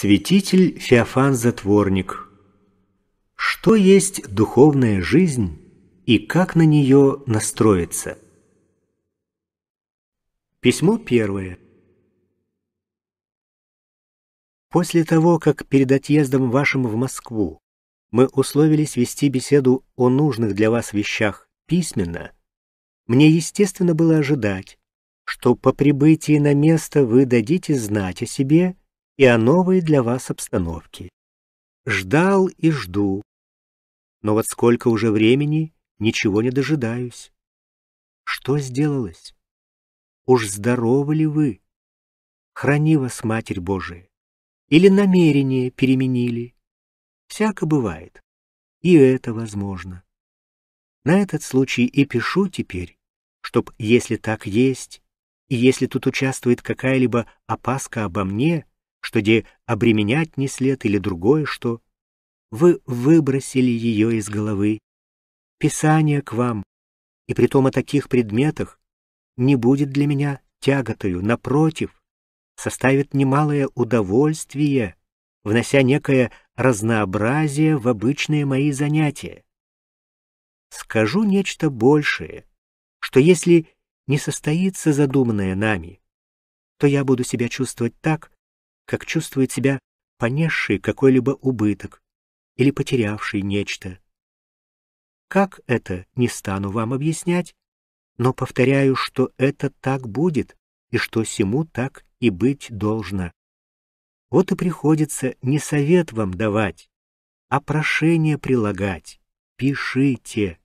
Святитель Феофан Затворник. Что есть духовная жизнь и как на нее настроиться? Письмо первое. После того, как перед отъездом вашим в Москву мы условились вести беседу о нужных для вас вещах письменно, мне естественно было ожидать, что по прибытии на место вы дадите знать о себе – и о новой для вас обстановке. Ждал и жду. Но вот сколько уже времени, ничего не дожидаюсь. Что сделалось? Уж здоровы ли вы? Храни вас, Матерь Божия. Или намерение переменили. Всяко бывает. И это возможно. На этот случай и пишу теперь, чтоб, если так есть, и если тут участвует какая-либо опаска обо мне, что де обременять не след или другое что, вы выбросили ее из головы. Писание к вам, и притом о таких предметах, не будет для меня тяготою, напротив, составит немалое удовольствие, внося некое разнообразие в обычные мои занятия. Скажу нечто большее, что если не состоится задуманное нами, то я буду себя чувствовать так, как чувствует себя понесший какой-либо убыток или потерявший нечто. Как это, не стану вам объяснять, но повторяю, что это так будет и что сему так и быть должно. Вот и приходится не совет вам давать, а прошение прилагать. Пишите.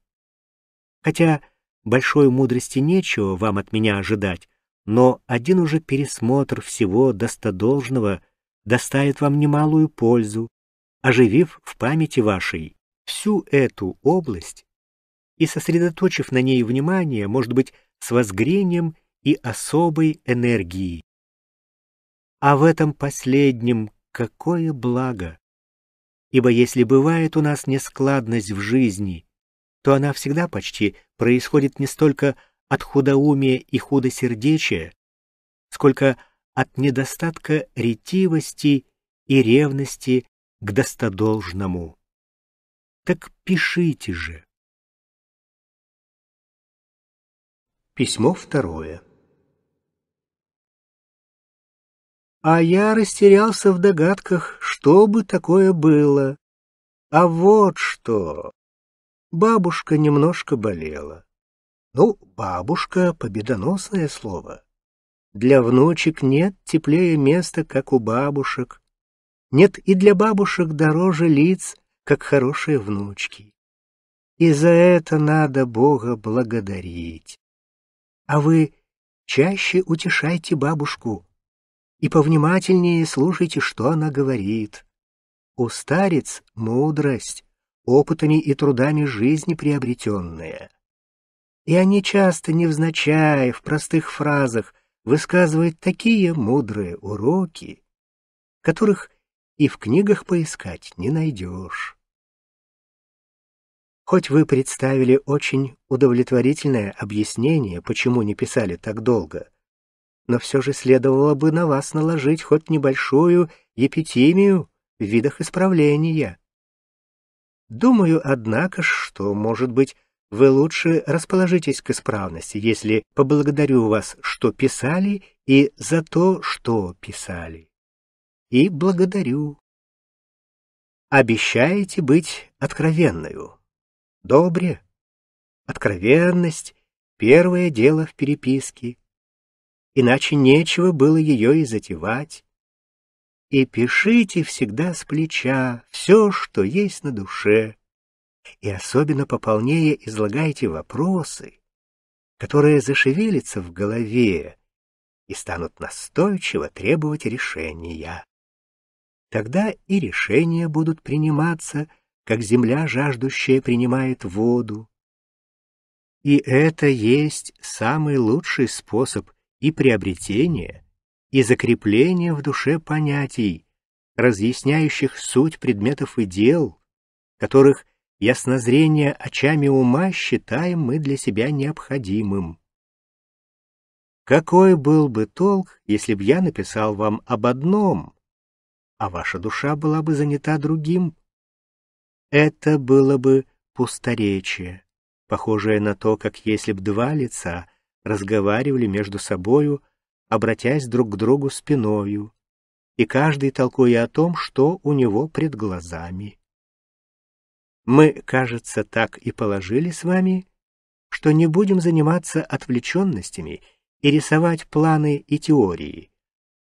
Хотя большой мудрости нечего вам от меня ожидать, но один уже пересмотр всего достодолжного доставит вам немалую пользу, оживив в памяти вашей всю эту область и сосредоточив на ней внимание, может быть, с возгрением и особой энергией. А в этом последнем какое благо! Ибо если бывает у нас нескладность в жизни, то она всегда почти происходит не столько от худоумия и худосердечия, сколько от недостатка ретивости и ревности к достодолжному. Так пишите же. Письмо второе. А я растерялся в догадках, что бы такое было. А вот что. Бабушка немножко болела. Ну, бабушка — победоносное слово. Для внучек нет теплее места, как у бабушек. Нет и для бабушек дороже лиц, как хорошие внучки. И за это надо Бога благодарить. А вы чаще утешайте бабушку и повнимательнее слушайте, что она говорит. У старец мудрость, опытами и трудами жизни приобретенная — и они часто, невзначай, в простых фразах, высказывают такие мудрые уроки, которых и в книгах поискать не найдешь. Хоть вы представили очень удовлетворительное объяснение, почему не писали так долго, но все же следовало бы на вас наложить хоть небольшую епитимию в видах исправления. Думаю, однако, что, может быть, вы лучше расположитесь к исправности, если поблагодарю вас, что писали, и за то, что писали. И благодарю. Обещаете быть откровенную. Добре. Откровенность — первое дело в переписке. Иначе нечего было ее и затевать. И пишите всегда с плеча все, что есть на душе и особенно пополнее излагайте вопросы, которые зашевелятся в голове и станут настойчиво требовать решения. Тогда и решения будут приниматься, как земля, жаждущая, принимает воду. И это есть самый лучший способ и приобретения, и закрепления в душе понятий, разъясняющих суть предметов и дел, которых яснозрение очами ума считаем мы для себя необходимым. Какой был бы толк, если б я написал вам об одном, а ваша душа была бы занята другим? Это было бы пусторечие, похожее на то, как если б два лица разговаривали между собою, обратясь друг к другу спиною, и каждый толкуя о том, что у него пред глазами. Мы, кажется, так и положили с вами, что не будем заниматься отвлеченностями и рисовать планы и теории,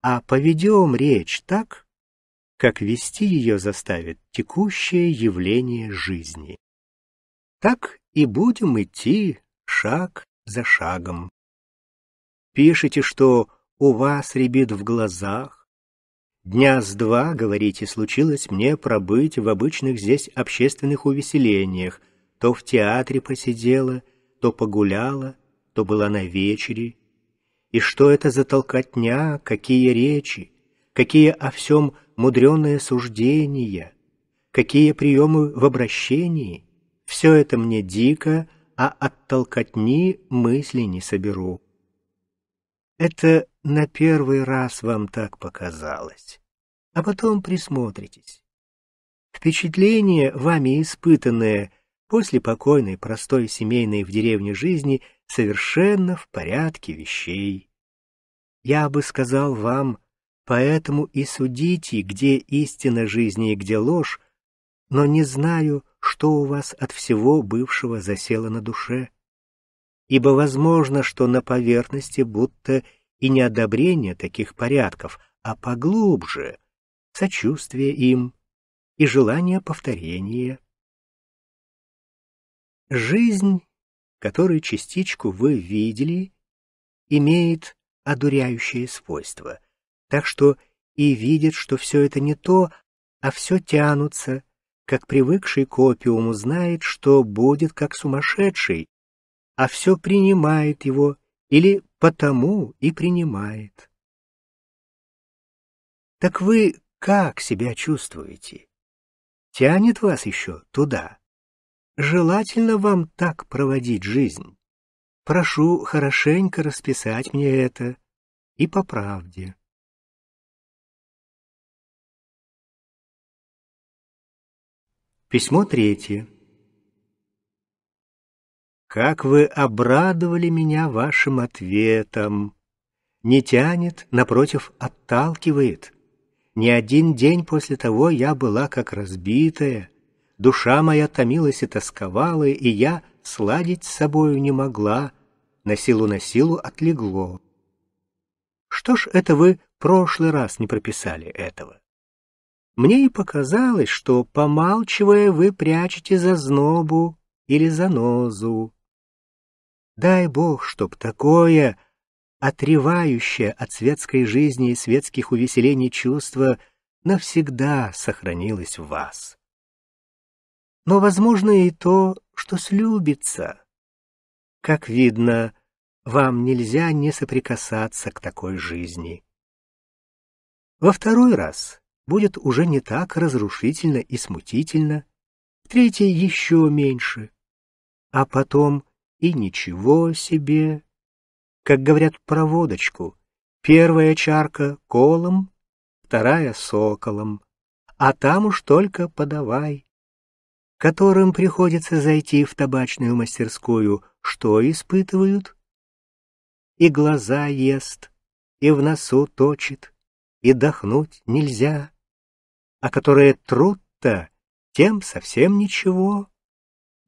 а поведем речь так, как вести ее заставит текущее явление жизни. Так и будем идти шаг за шагом. Пишите, что у вас рябит в глазах, Дня с два, говорите, случилось мне пробыть в обычных здесь общественных увеселениях. То в театре посидела, то погуляла, то была на вечере. И что это за толкотня, какие речи, какие о всем мудреные суждения, какие приемы в обращении. Все это мне дико, а от толкотни мысли не соберу. Это на первый раз вам так показалось. А потом присмотритесь. Впечатление, вами испытанное после покойной простой семейной в деревне жизни, совершенно в порядке вещей. Я бы сказал вам, поэтому и судите, где истина жизни и где ложь, но не знаю, что у вас от всего бывшего засело на душе ибо возможно, что на поверхности будто и не одобрение таких порядков, а поглубже сочувствие им и желание повторения. Жизнь, которую частичку вы видели, имеет одуряющее свойство, так что и видят, что все это не то, а все тянутся, как привыкший к опиуму знает, что будет как сумасшедший, а все принимает его или потому и принимает. Так вы как себя чувствуете? Тянет вас еще туда? Желательно вам так проводить жизнь. Прошу хорошенько расписать мне это и по правде. Письмо третье. Как вы обрадовали меня вашим ответом! Не тянет, напротив, отталкивает. Не один день после того я была как разбитая. Душа моя томилась и тосковала, и я сладить с собою не могла. На силу на силу отлегло. Что ж это вы прошлый раз не прописали этого? Мне и показалось, что, помалчивая, вы прячете за знобу или за нозу. Дай Бог, чтоб такое, отревающее от светской жизни и светских увеселений чувство, навсегда сохранилось в вас. Но возможно и то, что слюбится. Как видно, вам нельзя не соприкасаться к такой жизни. Во второй раз будет уже не так разрушительно и смутительно, в третий еще меньше, а потом и ничего себе. Как говорят про водочку, первая чарка — колом, вторая — соколом, а там уж только подавай. Которым приходится зайти в табачную мастерскую, что испытывают? И глаза ест, и в носу точит, и дохнуть нельзя, а которые труд-то тем совсем ничего.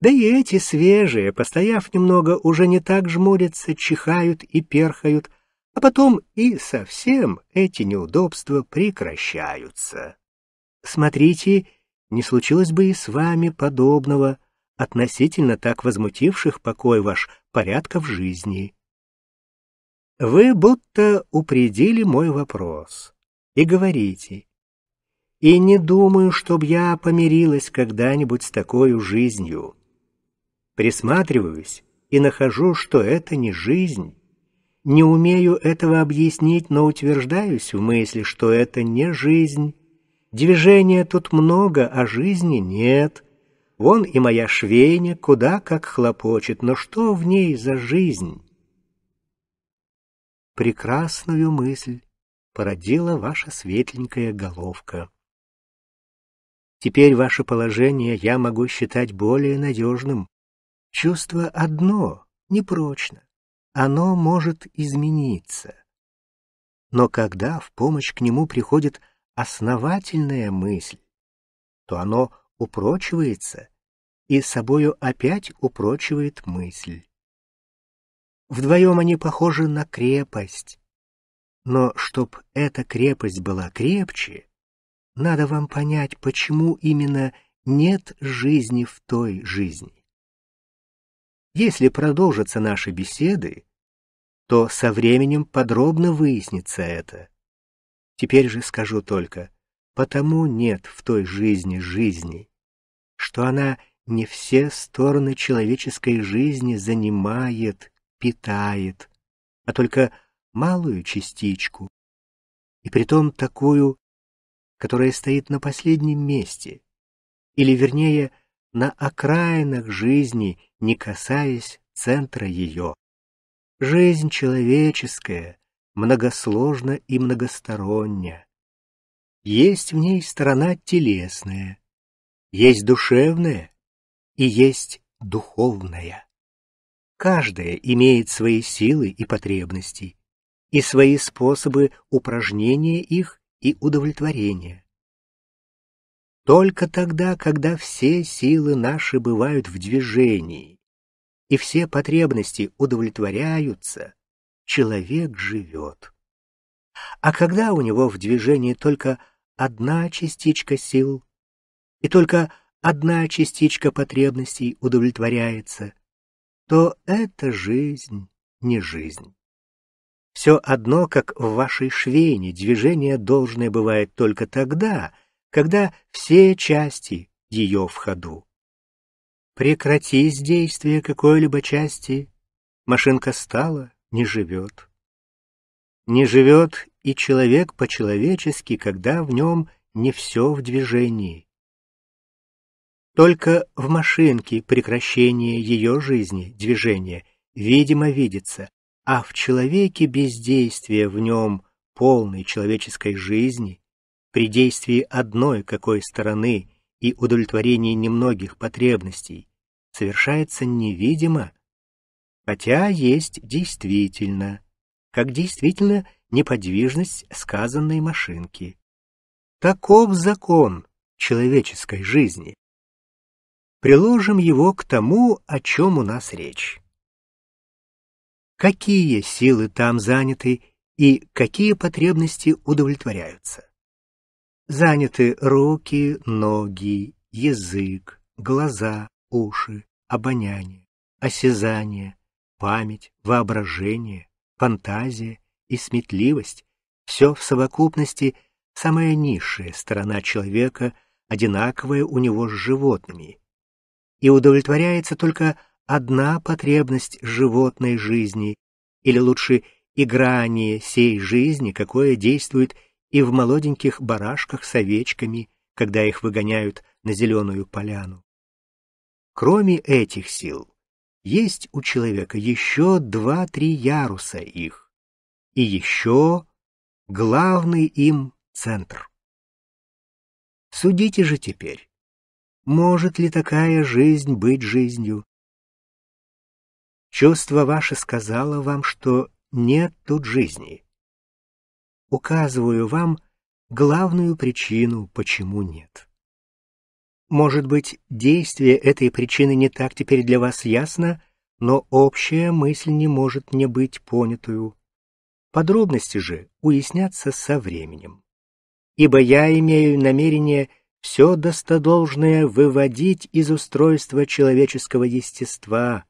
Да и эти свежие, постояв немного, уже не так жмурятся, чихают и перхают, а потом и совсем эти неудобства прекращаются. Смотрите, не случилось бы и с вами подобного, относительно так возмутивших покой ваш порядка в жизни. Вы будто упредили мой вопрос и говорите, и не думаю, чтоб я помирилась когда-нибудь с такой жизнью. Присматриваюсь и нахожу, что это не жизнь. Не умею этого объяснить, но утверждаюсь в мысли, что это не жизнь. Движения тут много, а жизни нет. Вон и моя швейня куда как хлопочет, но что в ней за жизнь? Прекрасную мысль породила ваша светленькая головка. Теперь ваше положение я могу считать более надежным. Чувство одно, непрочно. Оно может измениться. Но когда в помощь к нему приходит основательная мысль, то оно упрочивается и собою опять упрочивает мысль. Вдвоем они похожи на крепость. Но чтоб эта крепость была крепче, надо вам понять, почему именно нет жизни в той жизни. Если продолжатся наши беседы, то со временем подробно выяснится это. Теперь же скажу только, потому нет в той жизни жизни, что она не все стороны человеческой жизни занимает, питает, а только малую частичку, и притом такую, которая стоит на последнем месте, или, вернее, на окраинах жизни не касаясь центра ее. Жизнь человеческая, многосложна и многосторонняя. Есть в ней сторона телесная, есть душевная и есть духовная. Каждая имеет свои силы и потребности, и свои способы упражнения их и удовлетворения. Только тогда, когда все силы наши бывают в движении и все потребности удовлетворяются, человек живет. А когда у него в движении только одна частичка сил и только одна частичка потребностей удовлетворяется, то эта жизнь не жизнь. Все одно, как в вашей швейне, движение должное бывает только тогда, когда все части ее в ходу. Прекратись действие какой-либо части, машинка стала, не живет. Не живет и человек по-человечески, когда в нем не все в движении. Только в машинке прекращение ее жизни, движения, видимо, видится, а в человеке бездействие в нем полной человеческой жизни, при действии одной какой стороны и удовлетворении немногих потребностей совершается невидимо, хотя есть действительно, как действительно неподвижность сказанной машинки. Таков закон человеческой жизни. Приложим его к тому, о чем у нас речь. Какие силы там заняты и какие потребности удовлетворяются? Заняты руки, ноги, язык, глаза, уши, обоняние, осязание, память, воображение, фантазия и сметливость — все в совокупности самая низшая сторона человека, одинаковая у него с животными, и удовлетворяется только одна потребность животной жизни, или лучше играние сей жизни, какое действует и в молоденьких барашках с овечками, когда их выгоняют на зеленую поляну. Кроме этих сил, есть у человека еще два-три яруса их, и еще главный им центр. Судите же теперь, может ли такая жизнь быть жизнью? Чувство ваше сказало вам, что нет тут жизни указываю вам главную причину, почему нет. Может быть, действие этой причины не так теперь для вас ясно, но общая мысль не может не быть понятую. Подробности же уяснятся со временем. Ибо я имею намерение все достодолжное выводить из устройства человеческого естества.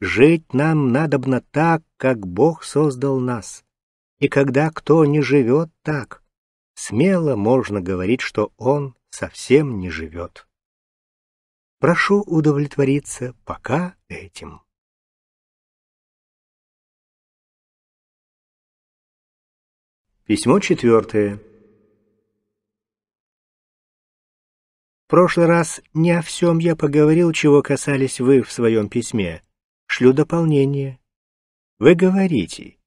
Жить нам надобно так, как Бог создал нас. И когда кто не живет так, смело можно говорить, что он совсем не живет. Прошу удовлетвориться пока этим. Письмо четвертое. В прошлый раз не о всем я поговорил, чего касались вы в своем письме. Шлю дополнение. Вы говорите,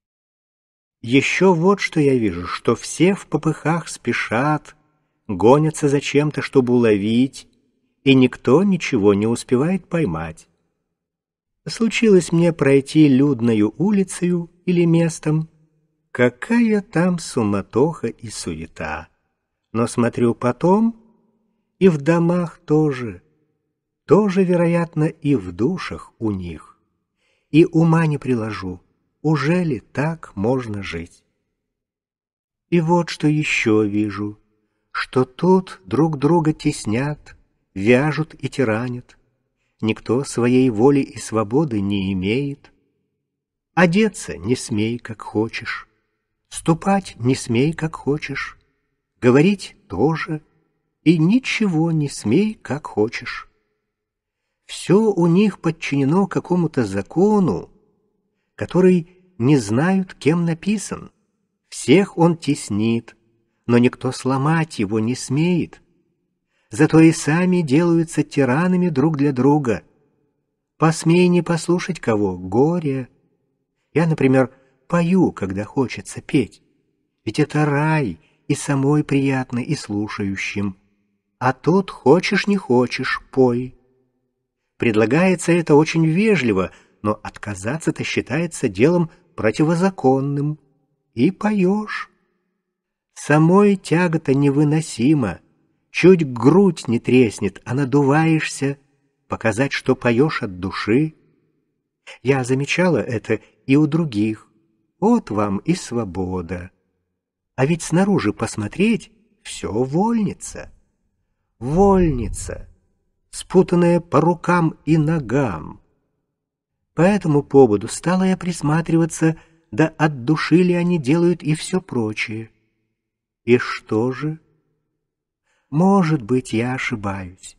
еще вот что я вижу, что все в попыхах спешат, гонятся за чем-то, чтобы уловить, и никто ничего не успевает поймать. Случилось мне пройти людною улицею или местом. Какая там суматоха и суета! Но смотрю потом, и в домах тоже, тоже, вероятно, и в душах у них. И ума не приложу, уже ли так можно жить? И вот что еще вижу, что тут друг друга теснят, вяжут и тиранят. Никто своей воли и свободы не имеет. Одеться не смей, как хочешь. Ступать не смей, как хочешь. Говорить тоже. И ничего не смей, как хочешь. Все у них подчинено какому-то закону, который не знают, кем написан. Всех он теснит, но никто сломать его не смеет. Зато и сами делаются тиранами друг для друга. Посмей не послушать кого, горе. Я, например, пою, когда хочется петь. Ведь это рай, и самой приятно, и слушающим. А тут хочешь не хочешь, пой. Предлагается это очень вежливо, но отказаться-то считается делом противозаконным, и поешь. Самой тягота невыносима, чуть грудь не треснет, а надуваешься, показать, что поешь от души. Я замечала это и у других. Вот вам и свобода. А ведь снаружи посмотреть все вольница. Вольница, спутанная по рукам и ногам, по этому поводу стала я присматриваться, да от души ли они делают и все прочее. И что же? Может быть, я ошибаюсь,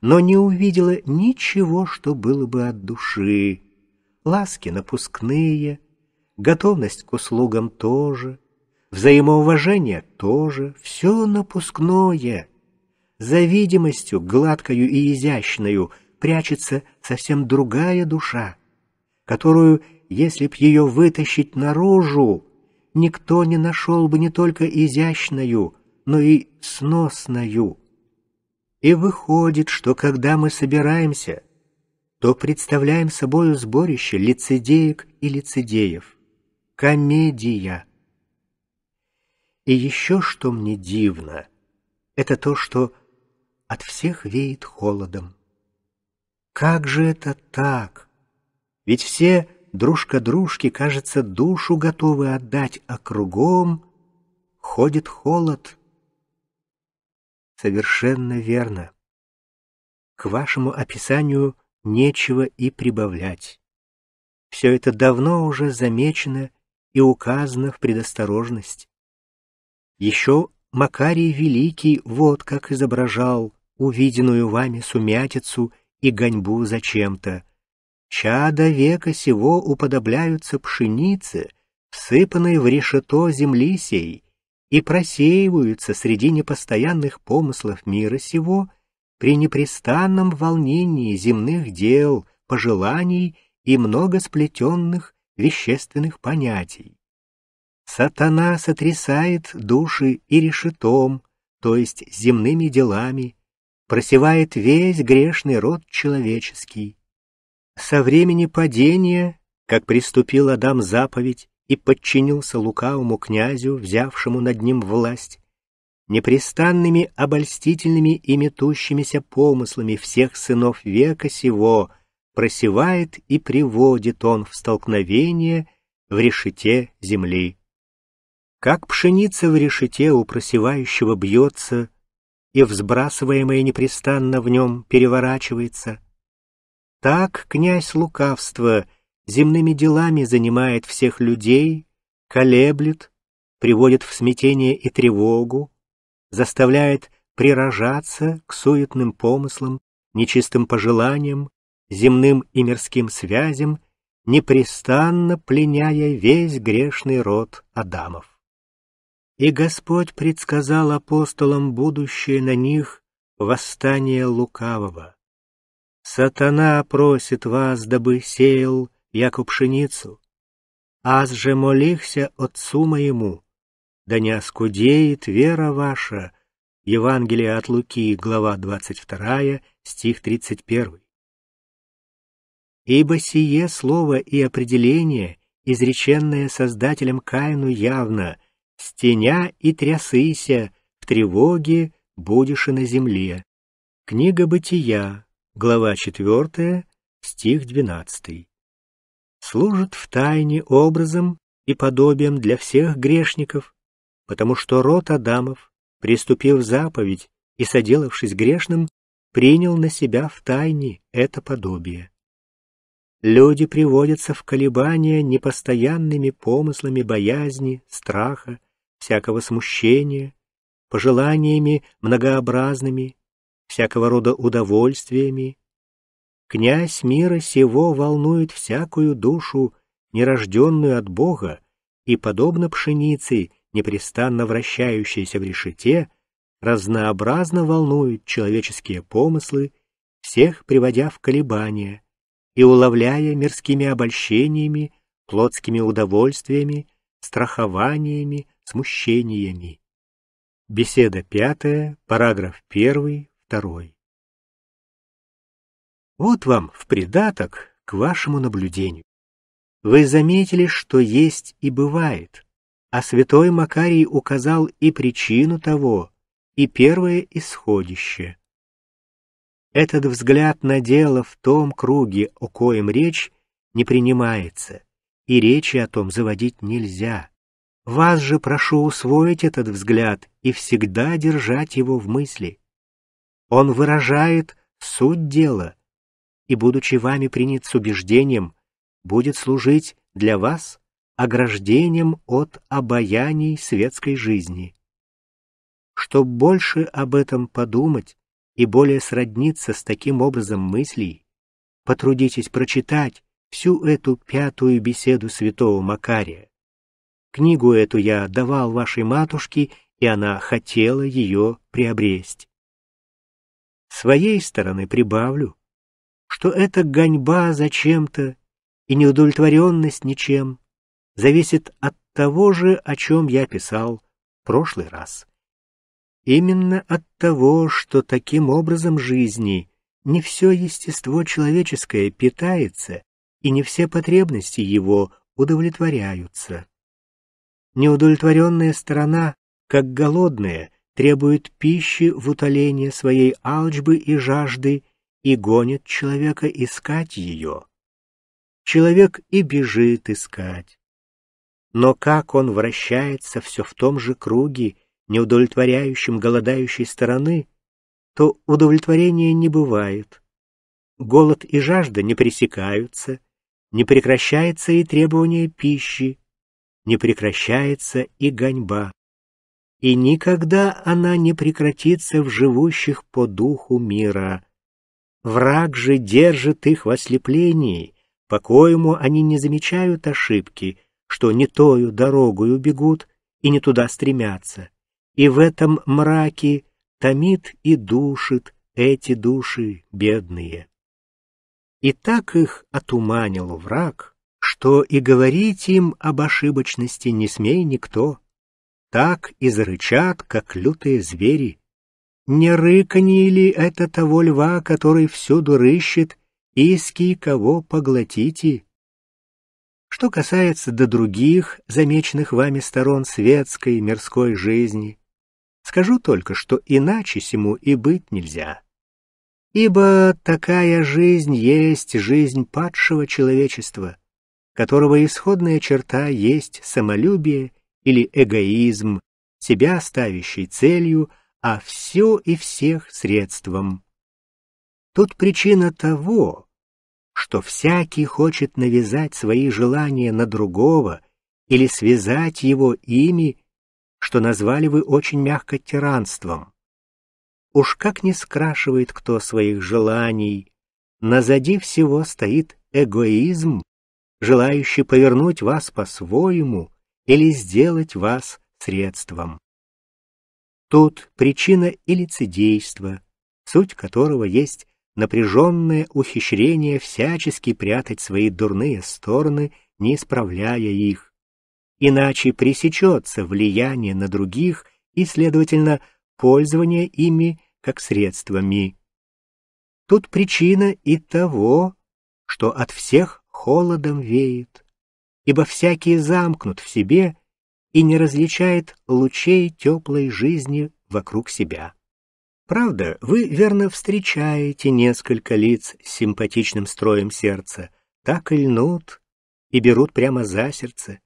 но не увидела ничего, что было бы от души. Ласки напускные, готовность к услугам тоже, взаимоуважение тоже, все напускное. За видимостью, гладкою и изящную прячется совсем другая душа, которую, если б ее вытащить наружу, никто не нашел бы не только изящную, но и сносную. И выходит, что когда мы собираемся, то представляем собою сборище лицедеек и лицедеев. Комедия. И еще что мне дивно, это то, что от всех веет холодом. Как же это так? Ведь все дружка дружки, кажется, душу готовы отдать, а кругом ходит холод. Совершенно верно. К вашему описанию нечего и прибавлять. Все это давно уже замечено и указано в предосторожность. Еще Макарий Великий вот как изображал увиденную вами сумятицу и гоньбу зачем-то. Чада века сего уподобляются пшенице, всыпанной в решето земли сей, и просеиваются среди непостоянных помыслов мира сего при непрестанном волнении земных дел, пожеланий и многосплетенных вещественных понятий. Сатана сотрясает души и решетом, то есть земными делами, просевает весь грешный род человеческий. Со времени падения, как приступил Адам заповедь и подчинился лукавому князю, взявшему над ним власть, непрестанными обольстительными и метущимися помыслами всех сынов века сего просевает и приводит он в столкновение в решете земли. Как пшеница в решете у просевающего бьется, и взбрасываемое непрестанно в нем переворачивается. Так князь лукавства земными делами занимает всех людей, колеблет, приводит в смятение и тревогу, заставляет прирожаться к суетным помыслам, нечистым пожеланиям, земным и мирским связям, непрестанно пленяя весь грешный род Адамов. И Господь предсказал апостолам будущее на них восстание лукавого. «Сатана просит вас, дабы сеял, яко пшеницу, аз же молихся Отцу моему, да не оскудеет вера ваша». Евангелие от Луки, глава 22, стих 31. «Ибо сие слово и определение, изреченное Создателем Каину явно, стеня и трясыся, в тревоге будешь и на земле. Книга Бытия, глава 4, стих 12. Служит в тайне образом и подобием для всех грешников, потому что род Адамов, приступив заповедь и соделавшись грешным, принял на себя в тайне это подобие. Люди приводятся в колебания непостоянными помыслами боязни, страха, всякого смущения, пожеланиями многообразными, всякого рода удовольствиями. Князь мира сего волнует всякую душу, нерожденную от Бога, и, подобно пшенице, непрестанно вращающейся в решете, разнообразно волнует человеческие помыслы, всех приводя в колебания и уловляя мирскими обольщениями, плотскими удовольствиями, страхованиями, смущениями. Беседа пятая, параграф первый, второй. Вот вам в придаток к вашему наблюдению. Вы заметили, что есть и бывает, а святой Макарий указал и причину того, и первое исходище. Этот взгляд на дело в том круге, о коем речь, не принимается, и речи о том заводить нельзя. Вас же прошу усвоить этот взгляд и всегда держать его в мысли. Он выражает суть дела, и, будучи вами принят с убеждением, будет служить для вас ограждением от обаяний светской жизни. Чтоб больше об этом подумать и более сродниться с таким образом мыслей, потрудитесь прочитать всю эту пятую беседу святого Макария. Книгу эту я давал вашей матушке, и она хотела ее приобрести. Своей стороны прибавлю, что эта гоньба зачем-то и неудовлетворенность ничем зависит от того же, о чем я писал в прошлый раз. Именно от того, что таким образом жизни не все естество человеческое питается, и не все потребности его удовлетворяются. Неудовлетворенная сторона, как голодная, требует пищи в утоление своей алчбы и жажды и гонит человека искать ее. Человек и бежит искать. Но как он вращается все в том же круге, неудовлетворяющем голодающей стороны, то удовлетворения не бывает. Голод и жажда не пресекаются, не прекращается и требование пищи, не прекращается и гоньба, и никогда она не прекратится в живущих по духу мира. Враг же держит их в ослеплении, по-коему они не замечают ошибки, что не тою дорогою бегут и не туда стремятся. И в этом мраке томит и душит эти души бедные. И так их отуманил враг, что и говорить им об ошибочности не смей никто. Так и зарычат, как лютые звери. Не рыканье ли это того льва, который всюду рыщет, иски кого поглотите? Что касается до других, замеченных вами сторон светской и мирской жизни, скажу только, что иначе сему и быть нельзя. Ибо такая жизнь есть жизнь падшего человечества — которого исходная черта есть самолюбие или эгоизм, себя ставящий целью, а все и всех средством. Тут причина того, что всякий хочет навязать свои желания на другого или связать его ими, что назвали вы очень мягко тиранством. Уж как не скрашивает кто своих желаний, назади всего стоит эгоизм, желающий повернуть вас по-своему или сделать вас средством. Тут причина и лицедейство, суть которого есть напряженное ухищрение всячески прятать свои дурные стороны, не исправляя их. Иначе пресечется влияние на других и, следовательно, пользование ими как средствами. Тут причина и того, что от всех холодом веет, ибо всякий замкнут в себе и не различает лучей теплой жизни вокруг себя. Правда, вы верно встречаете несколько лиц с симпатичным строем сердца, так и льнут и берут прямо за сердце.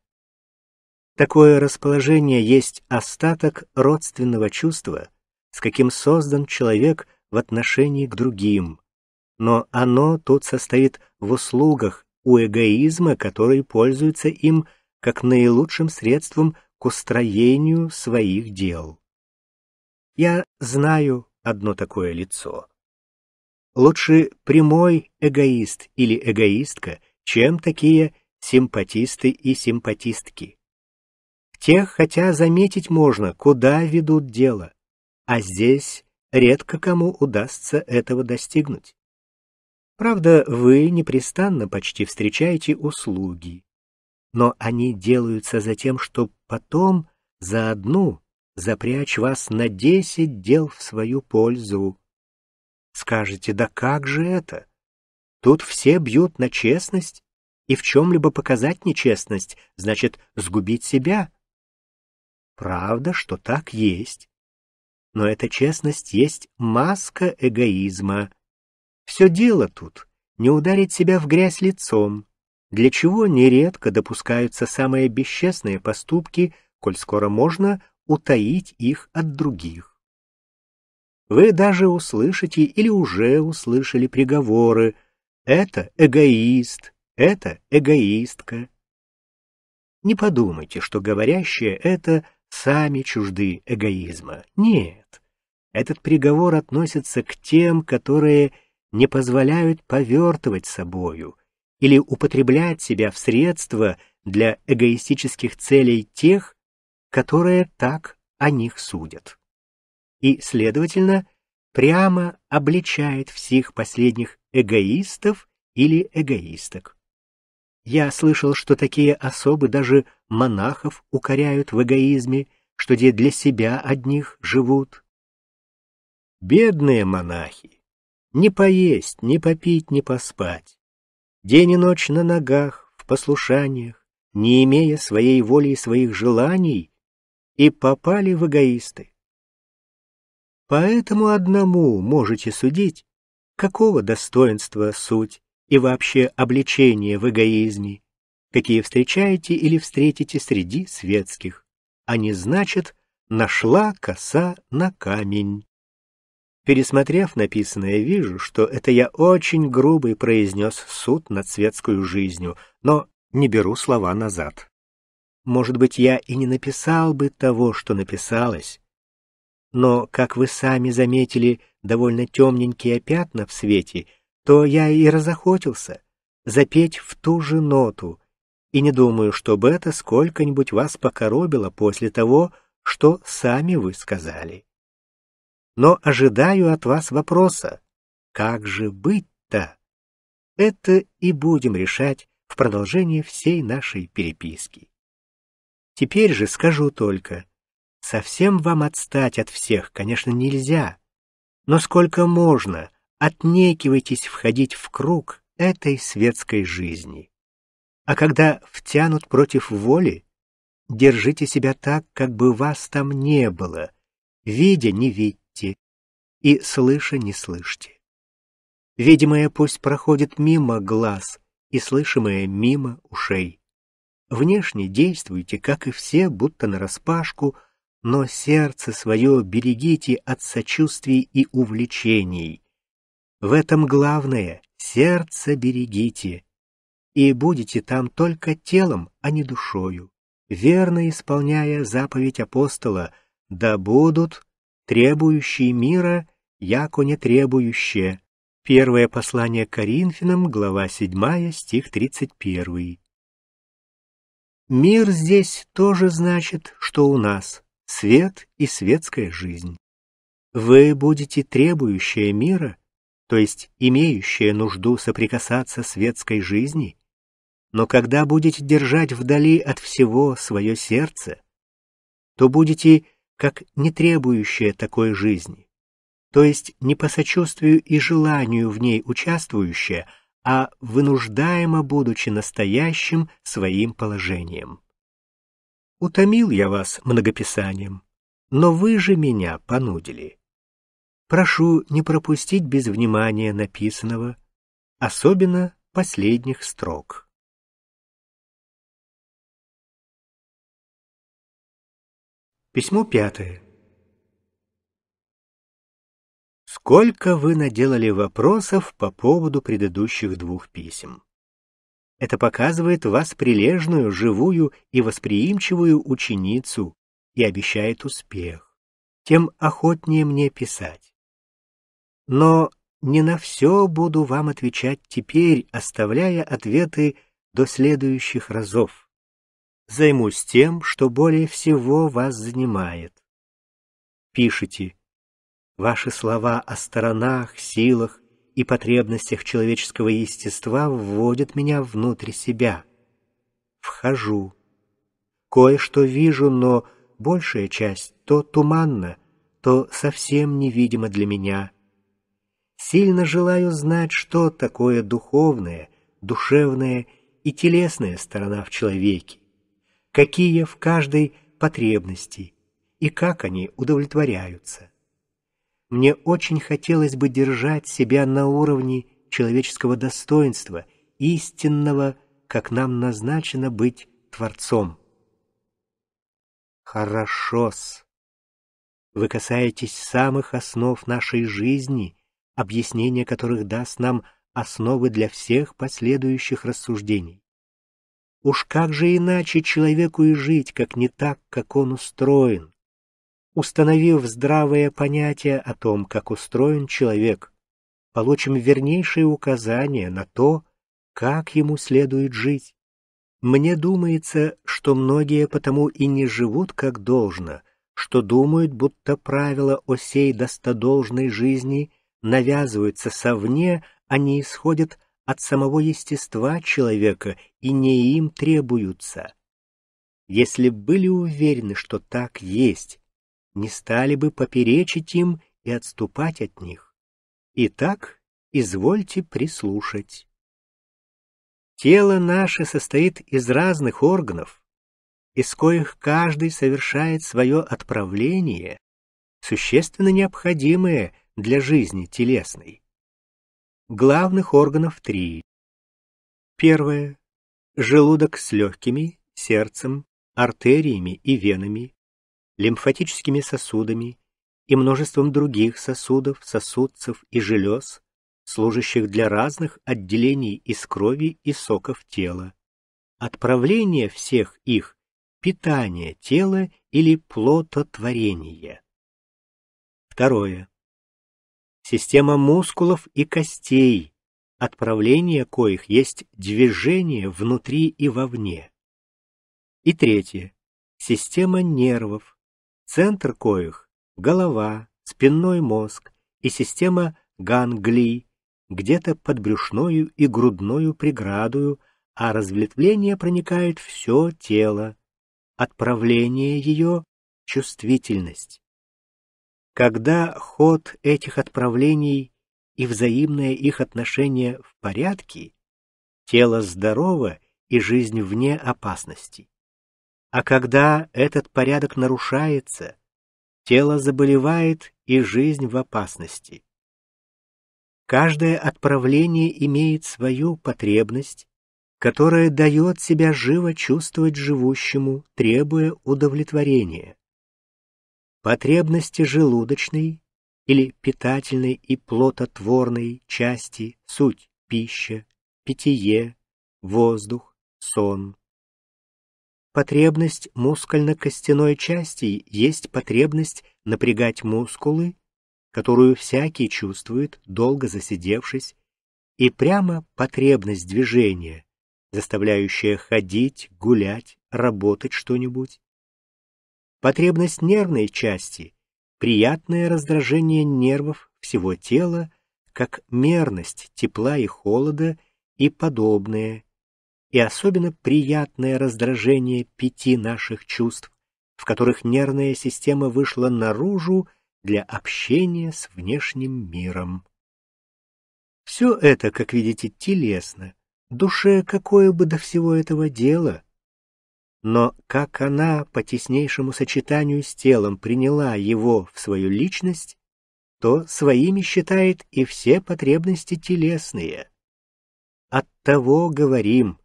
Такое расположение есть остаток родственного чувства, с каким создан человек в отношении к другим, но оно тут состоит в услугах у эгоизма, который пользуется им как наилучшим средством к устроению своих дел. Я знаю одно такое лицо. Лучше прямой эгоист или эгоистка, чем такие симпатисты и симпатистки. Тех, хотя заметить можно, куда ведут дело, а здесь редко кому удастся этого достигнуть. Правда, вы непрестанно почти встречаете услуги, но они делаются за тем, чтобы потом за одну запрячь вас на десять дел в свою пользу. Скажете, да как же это? Тут все бьют на честность, и в чем-либо показать нечестность значит сгубить себя. Правда, что так есть. Но эта честность есть маска эгоизма, все дело тут — не ударить себя в грязь лицом, для чего нередко допускаются самые бесчестные поступки, коль скоро можно утаить их от других. Вы даже услышите или уже услышали приговоры «это эгоист», «это эгоистка». Не подумайте, что говорящие это сами чужды эгоизма. Нет, этот приговор относится к тем, которые – не позволяют повертывать собою или употреблять себя в средства для эгоистических целей тех, которые так о них судят. И, следовательно, прямо обличает всех последних эгоистов или эгоисток. Я слышал, что такие особы даже монахов укоряют в эгоизме, что где для себя одних живут. Бедные монахи! ни поесть, ни попить, ни поспать. День и ночь на ногах, в послушаниях, не имея своей воли и своих желаний, и попали в эгоисты. Поэтому одному можете судить, какого достоинства суть и вообще обличение в эгоизме, какие встречаете или встретите среди светских. А не значит «нашла коса на камень». Пересмотрев написанное, вижу, что это я очень грубый произнес суд над светскую жизнью, но не беру слова назад. Может быть, я и не написал бы того, что написалось. Но, как вы сами заметили, довольно темненькие пятна в свете, то я и разохотился запеть в ту же ноту, и не думаю, чтобы это сколько-нибудь вас покоробило после того, что сами вы сказали но ожидаю от вас вопроса. Как же быть-то? Это и будем решать в продолжении всей нашей переписки. Теперь же скажу только, совсем вам отстать от всех, конечно, нельзя, но сколько можно, отнекивайтесь входить в круг этой светской жизни. А когда втянут против воли, держите себя так, как бы вас там не было, видя не видьте и слыша не слышьте. Видимое пусть проходит мимо глаз и слышимое мимо ушей. Внешне действуйте, как и все, будто нараспашку, но сердце свое берегите от сочувствий и увлечений. В этом главное — сердце берегите, и будете там только телом, а не душою, верно исполняя заповедь апостола «Да будут требующий мира, яко не требующее. Первое послание к Коринфянам, глава 7, стих 31. Мир здесь тоже значит, что у нас свет и светская жизнь. Вы будете требующие мира, то есть имеющие нужду соприкасаться светской жизни, но когда будете держать вдали от всего свое сердце, то будете как не требующая такой жизни, то есть не по сочувствию и желанию в ней участвующая, а вынуждаемо будучи настоящим своим положением. Утомил я вас многописанием, но вы же меня понудили. Прошу не пропустить без внимания написанного, особенно последних строк. Письмо пятое. Сколько вы наделали вопросов по поводу предыдущих двух писем? Это показывает вас прилежную, живую и восприимчивую ученицу и обещает успех. Тем охотнее мне писать. Но не на все буду вам отвечать теперь, оставляя ответы до следующих разов займусь тем, что более всего вас занимает. Пишите. Ваши слова о сторонах, силах и потребностях человеческого естества вводят меня внутрь себя. Вхожу. Кое-что вижу, но большая часть то туманно, то совсем невидимо для меня. Сильно желаю знать, что такое духовное, душевное и телесная сторона в человеке какие в каждой потребности и как они удовлетворяются. Мне очень хотелось бы держать себя на уровне человеческого достоинства, истинного, как нам назначено быть Творцом. Хорошо-с. Вы касаетесь самых основ нашей жизни, объяснение которых даст нам основы для всех последующих рассуждений. Уж как же иначе человеку и жить, как не так, как он устроен? Установив здравое понятие о том, как устроен человек, получим вернейшие указания на то, как ему следует жить. Мне думается, что многие потому и не живут как должно, что думают, будто правила осей достодолжной жизни навязываются совне, а не исходят от самого естества человека и не им требуются. Если были уверены, что так есть, не стали бы поперечить им и отступать от них. Итак, извольте прислушать. Тело наше состоит из разных органов, из коих каждый совершает свое отправление, существенно необходимое для жизни телесной. Главных органов три. Первое. Желудок с легкими, сердцем, артериями и венами, лимфатическими сосудами и множеством других сосудов, сосудцев и желез, служащих для разных отделений из крови и соков тела. Отправление всех их – питание тела или плототворение. Второе система мускулов и костей, отправление коих есть движение внутри и вовне. И третье. Система нервов, центр коих – голова, спинной мозг и система ганглий, где-то под брюшною и грудною преградою, а разветвление проникает все тело. Отправление ее – чувствительность. Когда ход этих отправлений и взаимное их отношение в порядке, тело здорово и жизнь вне опасности. А когда этот порядок нарушается, тело заболевает и жизнь в опасности. Каждое отправление имеет свою потребность, которая дает себя живо чувствовать живущему, требуя удовлетворения. Потребности желудочной или питательной и плототворной части суть пища, питье, воздух, сон. Потребность мускульно-костяной части есть потребность напрягать мускулы, которую всякий чувствует, долго засидевшись, и прямо потребность движения, заставляющая ходить, гулять, работать что-нибудь потребность нервной части, приятное раздражение нервов всего тела, как мерность тепла и холода и подобное, и особенно приятное раздражение пяти наших чувств, в которых нервная система вышла наружу для общения с внешним миром. Все это, как видите, телесно. Душе какое бы до всего этого дело? Но как она по теснейшему сочетанию с телом приняла его в свою личность, то своими считает и все потребности телесные. Оттого говорим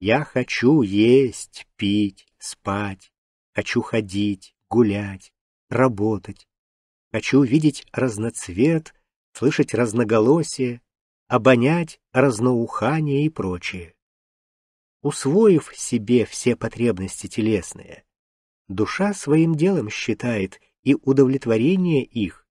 «я хочу есть, пить, спать, хочу ходить, гулять, работать, хочу видеть разноцвет, слышать разноголосие, обонять разноухание и прочее усвоив себе все потребности телесные. Душа своим делом считает и удовлетворение их,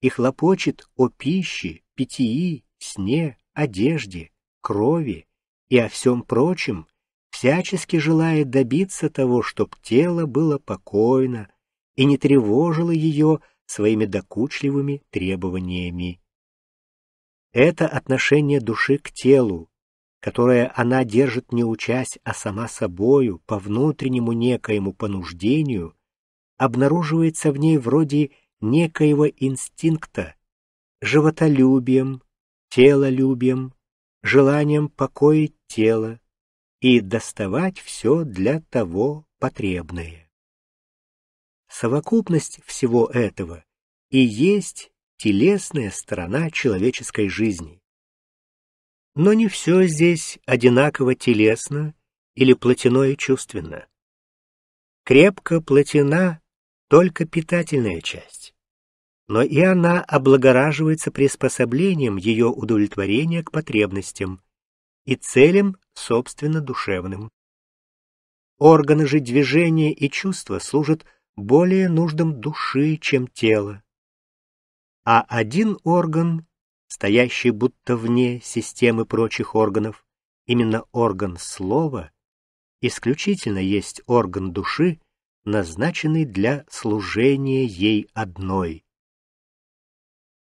и хлопочет о пище, питии, сне, одежде, крови и о всем прочем, всячески желает добиться того, чтоб тело было покойно и не тревожило ее своими докучливыми требованиями. Это отношение души к телу, которое она держит не учась, а сама собою, по внутреннему некоему понуждению, обнаруживается в ней вроде некоего инстинкта, животолюбием, телолюбием, желанием покоить тело и доставать все для того потребное. Совокупность всего этого и есть телесная сторона человеческой жизни. Но не все здесь одинаково телесно или плотяно чувственно. Крепко плотина только питательная часть, но и она облагораживается приспособлением ее удовлетворения к потребностям и целям, собственно, душевным. Органы же движения и чувства служат более нуждам души, чем тела. А один орган стоящий будто вне системы прочих органов, именно орган слова, исключительно есть орган души, назначенный для служения ей одной.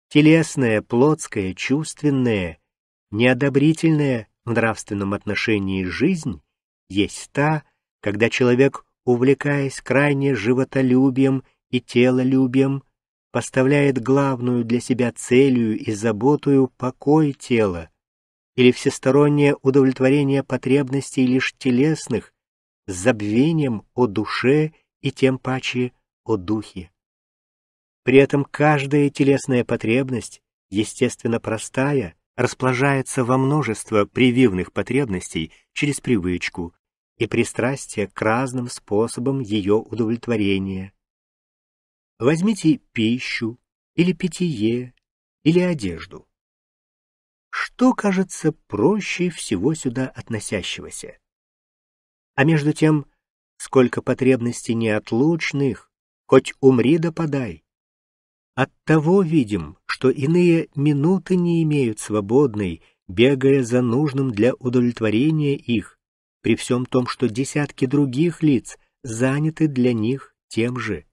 Телесное, плотское, чувственное, неодобрительное в нравственном отношении жизнь есть та, когда человек, увлекаясь крайне животолюбием и телолюбием, поставляет главную для себя целью и заботою покой тела или всестороннее удовлетворение потребностей лишь телесных с забвением о душе и тем паче о духе. При этом каждая телесная потребность, естественно простая, расположается во множество прививных потребностей через привычку и пристрастие к разным способам ее удовлетворения, Возьмите пищу или питье или одежду. Что кажется проще всего сюда относящегося? А между тем, сколько потребностей неотлучных, хоть умри да подай. Оттого видим, что иные минуты не имеют свободной, бегая за нужным для удовлетворения их, при всем том, что десятки других лиц заняты для них тем же.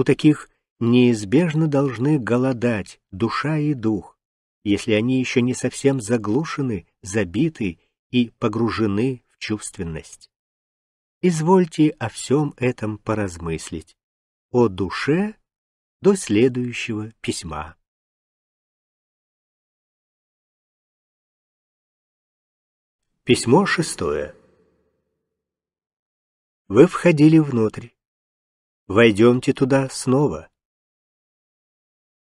У таких неизбежно должны голодать душа и дух, если они еще не совсем заглушены, забиты и погружены в чувственность. Извольте о всем этом поразмыслить. О душе до следующего письма. Письмо шестое. Вы входили внутрь войдемте туда снова.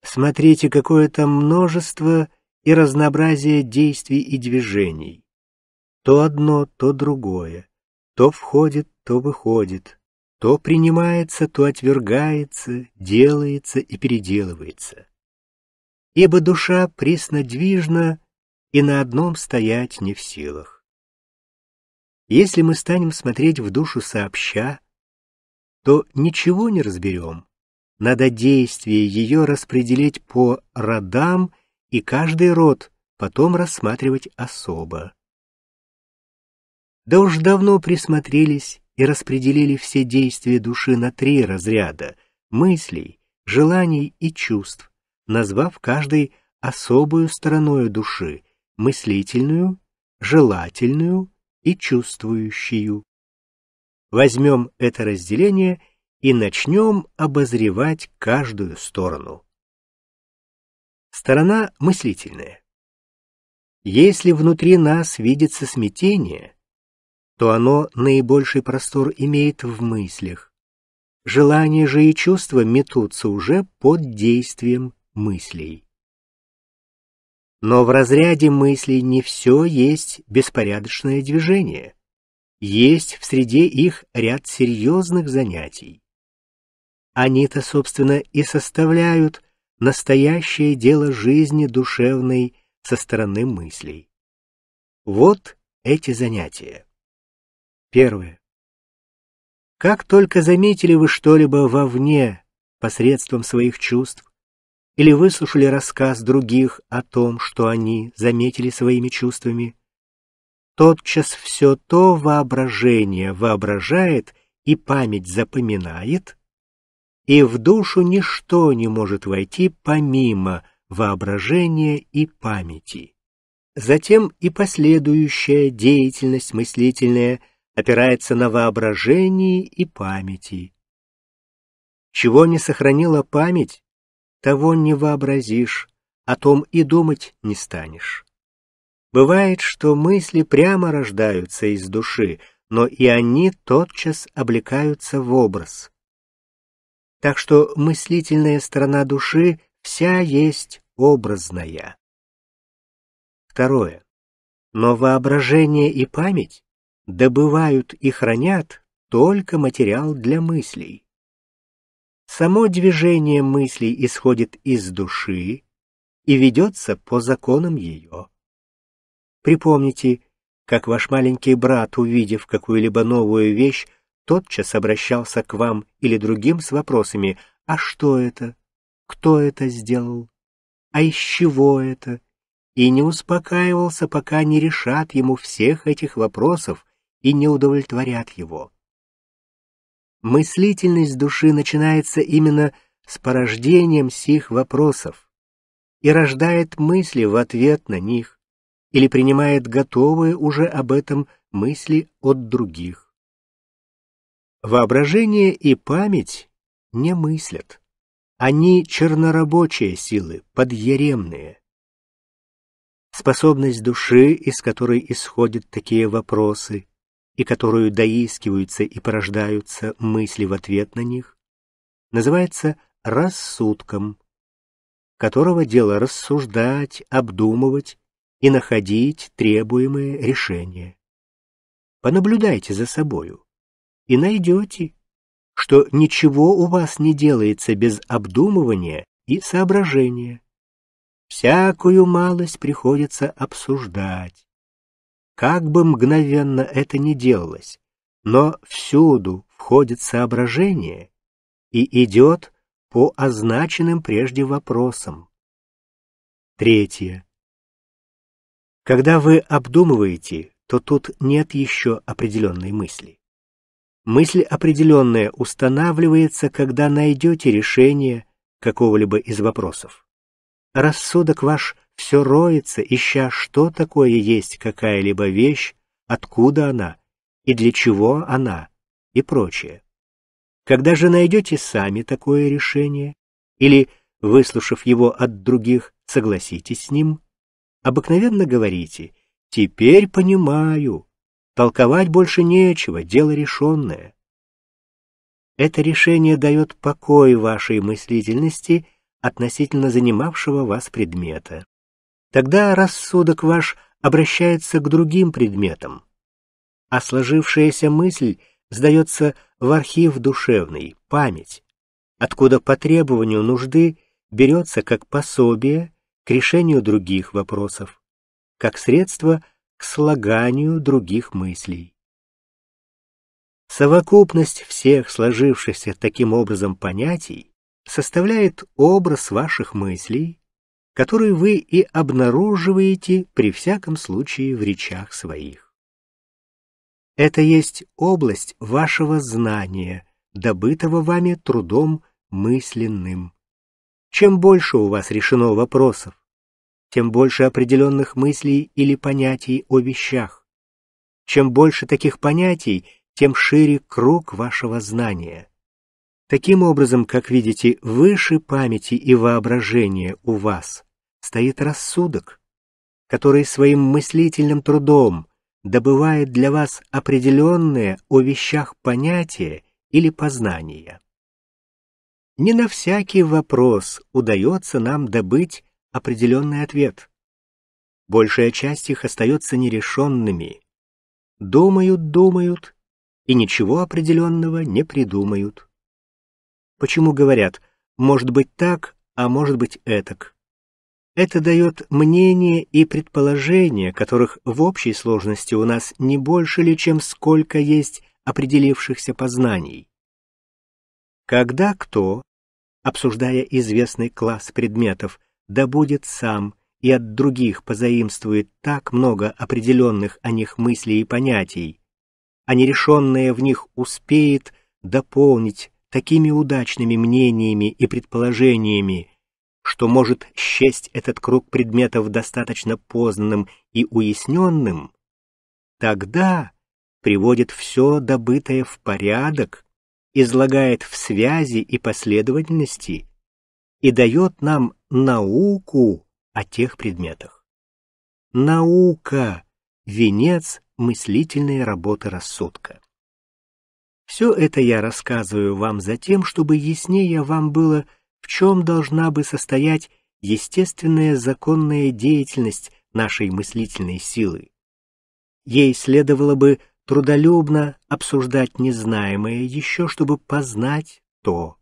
Смотрите, какое там множество и разнообразие действий и движений. То одно, то другое, то входит, то выходит, то принимается, то отвергается, делается и переделывается. Ибо душа преснодвижна и на одном стоять не в силах. Если мы станем смотреть в душу сообща, то ничего не разберем. Надо действие ее распределить по родам и каждый род потом рассматривать особо. Да уж давно присмотрелись и распределили все действия души на три разряда — мыслей, желаний и чувств, назвав каждый особую стороною души — мыслительную, желательную и чувствующую. Возьмем это разделение и начнем обозревать каждую сторону. Сторона мыслительная. Если внутри нас видится смятение, то оно наибольший простор имеет в мыслях. Желания же и чувства метутся уже под действием мыслей. Но в разряде мыслей не все есть беспорядочное движение есть в среде их ряд серьезных занятий. Они-то, собственно, и составляют настоящее дело жизни душевной со стороны мыслей. Вот эти занятия. Первое. Как только заметили вы что-либо вовне посредством своих чувств, или выслушали рассказ других о том, что они заметили своими чувствами, тотчас все то воображение воображает и память запоминает, и в душу ничто не может войти помимо воображения и памяти. Затем и последующая деятельность мыслительная опирается на воображение и памяти. Чего не сохранила память, того не вообразишь, о том и думать не станешь. Бывает, что мысли прямо рождаются из души, но и они тотчас облекаются в образ. Так что мыслительная сторона души вся есть образная. Второе. Но воображение и память добывают и хранят только материал для мыслей. Само движение мыслей исходит из души и ведется по законам ее. Припомните, как ваш маленький брат, увидев какую-либо новую вещь, тотчас обращался к вам или другим с вопросами «А что это? Кто это сделал? А из чего это?» и не успокаивался, пока не решат ему всех этих вопросов и не удовлетворят его. Мыслительность души начинается именно с порождением сих вопросов и рождает мысли в ответ на них или принимает готовые уже об этом мысли от других. Воображение и память не мыслят. Они чернорабочие силы, подъеремные. Способность души, из которой исходят такие вопросы, и которую доискиваются и порождаются мысли в ответ на них, называется рассудком, которого дело рассуждать, обдумывать и находить требуемое решение. Понаблюдайте за собою и найдете, что ничего у вас не делается без обдумывания и соображения. Всякую малость приходится обсуждать. Как бы мгновенно это ни делалось, но всюду входит соображение и идет по означенным прежде вопросам. Третье. Когда вы обдумываете, то тут нет еще определенной мысли. Мысль определенная устанавливается, когда найдете решение какого-либо из вопросов. Рассудок ваш все роется, ища, что такое есть какая-либо вещь, откуда она и для чего она и прочее. Когда же найдете сами такое решение или, выслушав его от других, согласитесь с ним, Обыкновенно говорите «Теперь понимаю». Толковать больше нечего, дело решенное. Это решение дает покой вашей мыслительности относительно занимавшего вас предмета. Тогда рассудок ваш обращается к другим предметам, а сложившаяся мысль сдается в архив душевный, память, откуда по требованию нужды берется как пособие к решению других вопросов, как средство к слаганию других мыслей. Совокупность всех сложившихся таким образом понятий составляет образ ваших мыслей, который вы и обнаруживаете при всяком случае в речах своих. Это есть область вашего знания, добытого вами трудом мысленным. Чем больше у вас решено вопросов, тем больше определенных мыслей или понятий о вещах. Чем больше таких понятий, тем шире круг вашего знания. Таким образом, как видите, выше памяти и воображения у вас стоит рассудок, который своим мыслительным трудом добывает для вас определенные о вещах понятия или познания. Не на всякий вопрос удается нам добыть определенный ответ. Большая часть их остается нерешенными. Думают, думают, и ничего определенного не придумают. Почему говорят «может быть так, а может быть этак»? Это дает мнение и предположения, которых в общей сложности у нас не больше ли, чем сколько есть определившихся познаний. Когда кто, обсуждая известный класс предметов, добудет сам и от других позаимствует так много определенных о них мыслей и понятий, а нерешенное в них успеет дополнить такими удачными мнениями и предположениями, что может счесть этот круг предметов достаточно познанным и уясненным, тогда приводит все добытое в порядок излагает в связи и последовательности и дает нам науку о тех предметах. Наука — венец мыслительной работы рассудка. Все это я рассказываю вам за тем, чтобы яснее вам было, в чем должна бы состоять естественная законная деятельность нашей мыслительной силы. Ей следовало бы трудолюбно обсуждать незнаемое еще, чтобы познать то.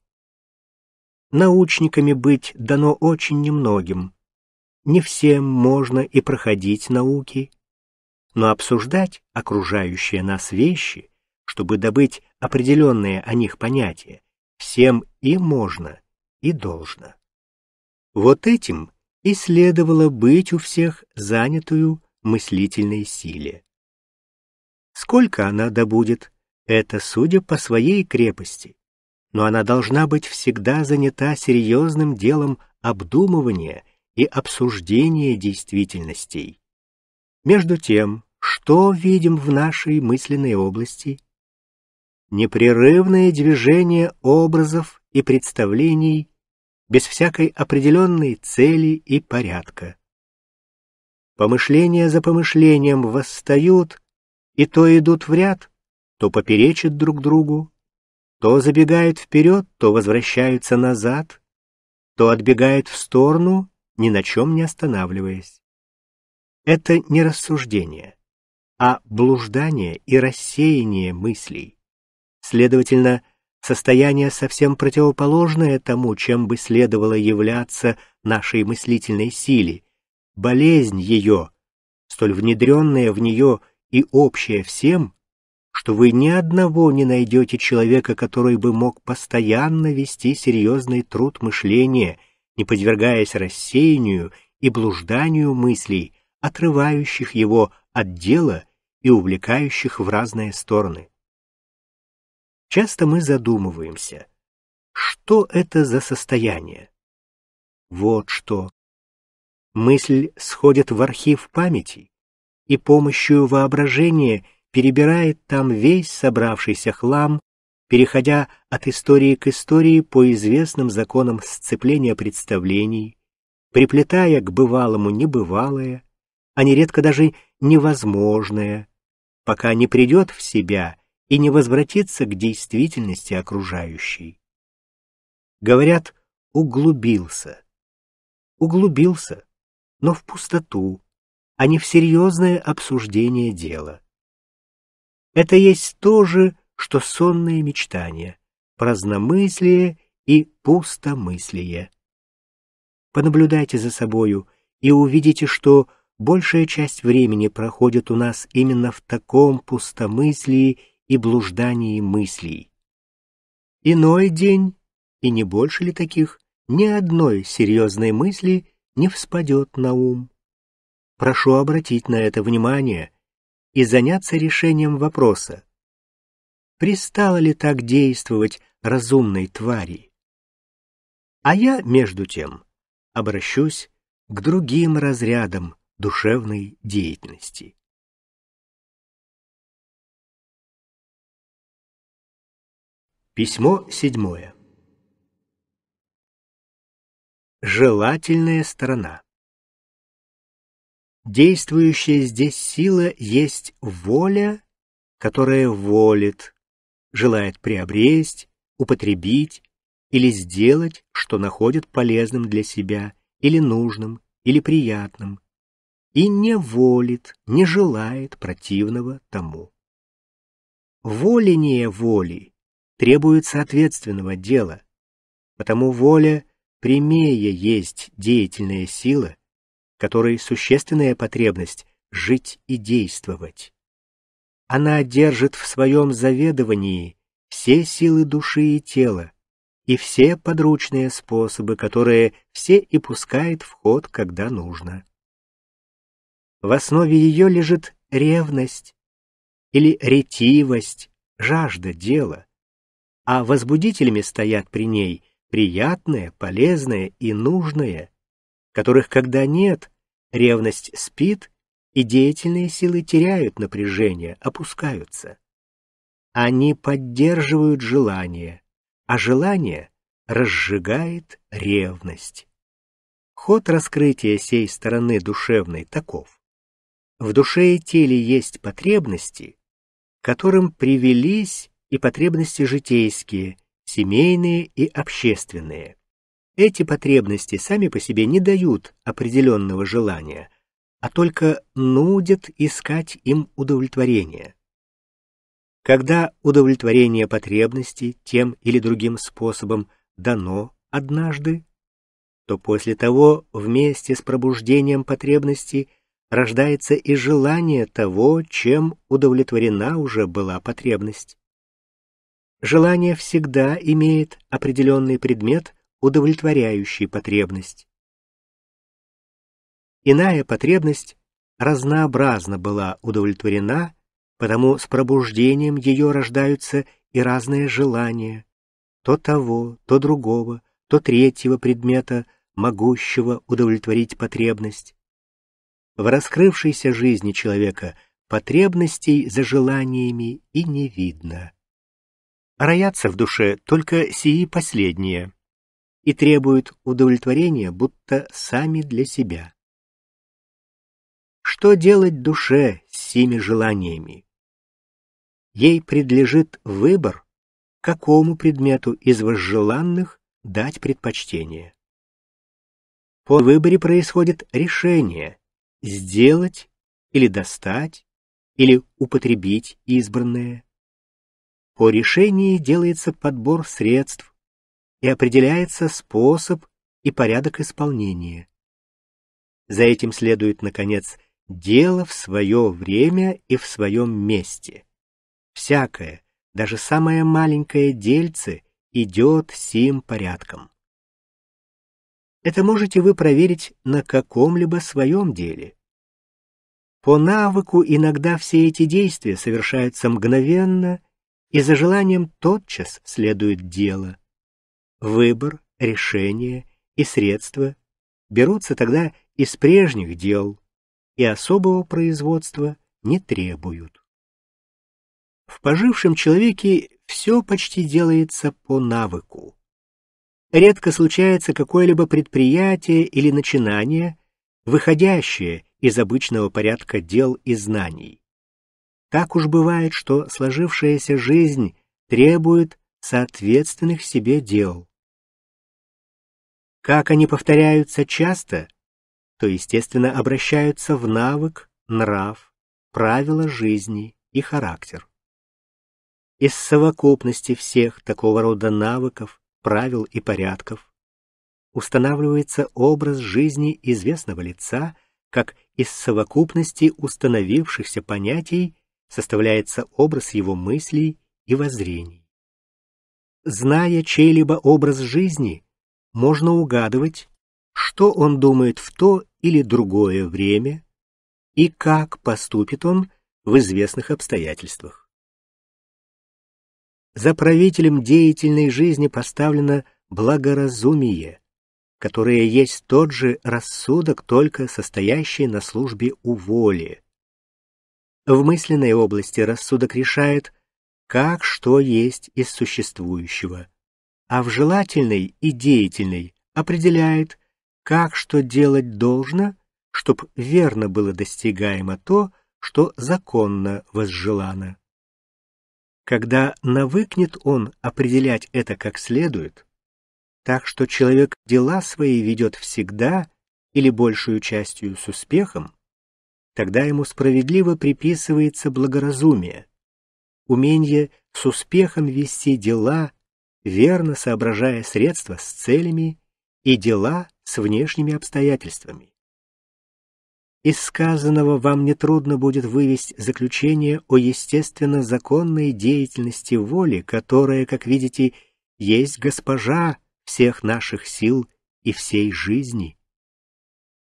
Научниками быть дано очень немногим. Не всем можно и проходить науки, но обсуждать окружающие нас вещи, чтобы добыть определенные о них понятия, всем и можно, и должно. Вот этим и следовало быть у всех занятую мыслительной силе сколько она добудет. Это судя по своей крепости. Но она должна быть всегда занята серьезным делом обдумывания и обсуждения действительностей. Между тем, что видим в нашей мысленной области? Непрерывное движение образов и представлений без всякой определенной цели и порядка. Помышления за помышлением восстают и то идут в ряд, то поперечат друг другу, то забегают вперед, то возвращаются назад, то отбегают в сторону, ни на чем не останавливаясь. Это не рассуждение, а блуждание и рассеяние мыслей. Следовательно, состояние совсем противоположное тому, чем бы следовало являться нашей мыслительной силе, болезнь ее, столь внедренная в нее и общее всем, что вы ни одного не найдете человека, который бы мог постоянно вести серьезный труд мышления, не подвергаясь рассеянию и блужданию мыслей, отрывающих его от дела и увлекающих в разные стороны. Часто мы задумываемся, что это за состояние? Вот что. Мысль сходит в архив памяти, и помощью воображения перебирает там весь собравшийся хлам, переходя от истории к истории по известным законам сцепления представлений, приплетая к бывалому небывалое, а нередко даже невозможное, пока не придет в себя и не возвратится к действительности окружающей. Говорят, углубился. Углубился, но в пустоту, а не в серьезное обсуждение дела. Это есть то же, что сонные мечтания, праздномыслие и пустомыслие. Понаблюдайте за собою и увидите, что большая часть времени проходит у нас именно в таком пустомыслии и блуждании мыслей. Иной день, и не больше ли таких, ни одной серьезной мысли не вспадет на ум прошу обратить на это внимание и заняться решением вопроса. Пристало ли так действовать разумной твари? А я, между тем, обращусь к другим разрядам душевной деятельности. Письмо седьмое. Желательная сторона. Действующая здесь сила есть воля, которая волит, желает приобрести, употребить или сделать, что находит полезным для себя, или нужным, или приятным, и не волит, не желает противного тому. Воление воли требует соответственного дела, потому воля прямее есть деятельная сила – которой существенная потребность — жить и действовать. Она держит в своем заведовании все силы души и тела и все подручные способы, которые все и пускает в ход, когда нужно. В основе ее лежит ревность или ретивость, жажда дела, а возбудителями стоят при ней приятное, полезное и нужное, которых когда нет, Ревность спит, и деятельные силы теряют напряжение, опускаются. Они поддерживают желание, а желание разжигает ревность. Ход раскрытия сей стороны душевной таков. В душе и теле есть потребности, которым привелись и потребности житейские, семейные и общественные. Эти потребности сами по себе не дают определенного желания, а только нудят искать им удовлетворение. Когда удовлетворение потребности тем или другим способом дано однажды, то после того вместе с пробуждением потребности рождается и желание того, чем удовлетворена уже была потребность. Желание всегда имеет определенный предмет, удовлетворяющей потребность. Иная потребность разнообразно была удовлетворена, потому с пробуждением ее рождаются и разные желания, то того, то другого, то третьего предмета, могущего удовлетворить потребность. В раскрывшейся жизни человека потребностей за желаниями и не видно. Роятся в душе только сии последние и требуют удовлетворения будто сами для себя. Что делать душе с сими желаниями? Ей предлежит выбор, какому предмету из возжеланных дать предпочтение. По выборе происходит решение сделать или достать или употребить избранное. По решении делается подбор средств, и определяется способ и порядок исполнения. За этим следует, наконец, дело в свое время и в своем месте. Всякое, даже самое маленькое дельце идет сим порядком. Это можете вы проверить на каком-либо своем деле. По навыку иногда все эти действия совершаются мгновенно, и за желанием тотчас следует дело выбор, решение и средства берутся тогда из прежних дел и особого производства не требуют. В пожившем человеке все почти делается по навыку. Редко случается какое-либо предприятие или начинание, выходящее из обычного порядка дел и знаний. Так уж бывает, что сложившаяся жизнь требует соответственных себе дел. Как они повторяются часто, то, естественно, обращаются в навык, нрав, правила жизни и характер. Из совокупности всех такого рода навыков, правил и порядков устанавливается образ жизни известного лица, как из совокупности установившихся понятий составляется образ его мыслей и воззрений. Зная чей-либо образ жизни, можно угадывать, что он думает в то или другое время и как поступит он в известных обстоятельствах. За правителем деятельной жизни поставлено благоразумие, которое есть тот же рассудок, только состоящий на службе у воли. В мысленной области рассудок решает, как что есть из существующего – а в желательной и деятельной определяет, как что делать должно, чтоб верно было достигаемо то, что законно возжелано. Когда навыкнет он определять это как следует, так что человек дела свои ведет всегда или большую частью с успехом, тогда ему справедливо приписывается благоразумие, умение с успехом вести дела верно соображая средства с целями и дела с внешними обстоятельствами. Из сказанного вам нетрудно будет вывести заключение о естественно-законной деятельности воли, которая, как видите, есть госпожа всех наших сил и всей жизни.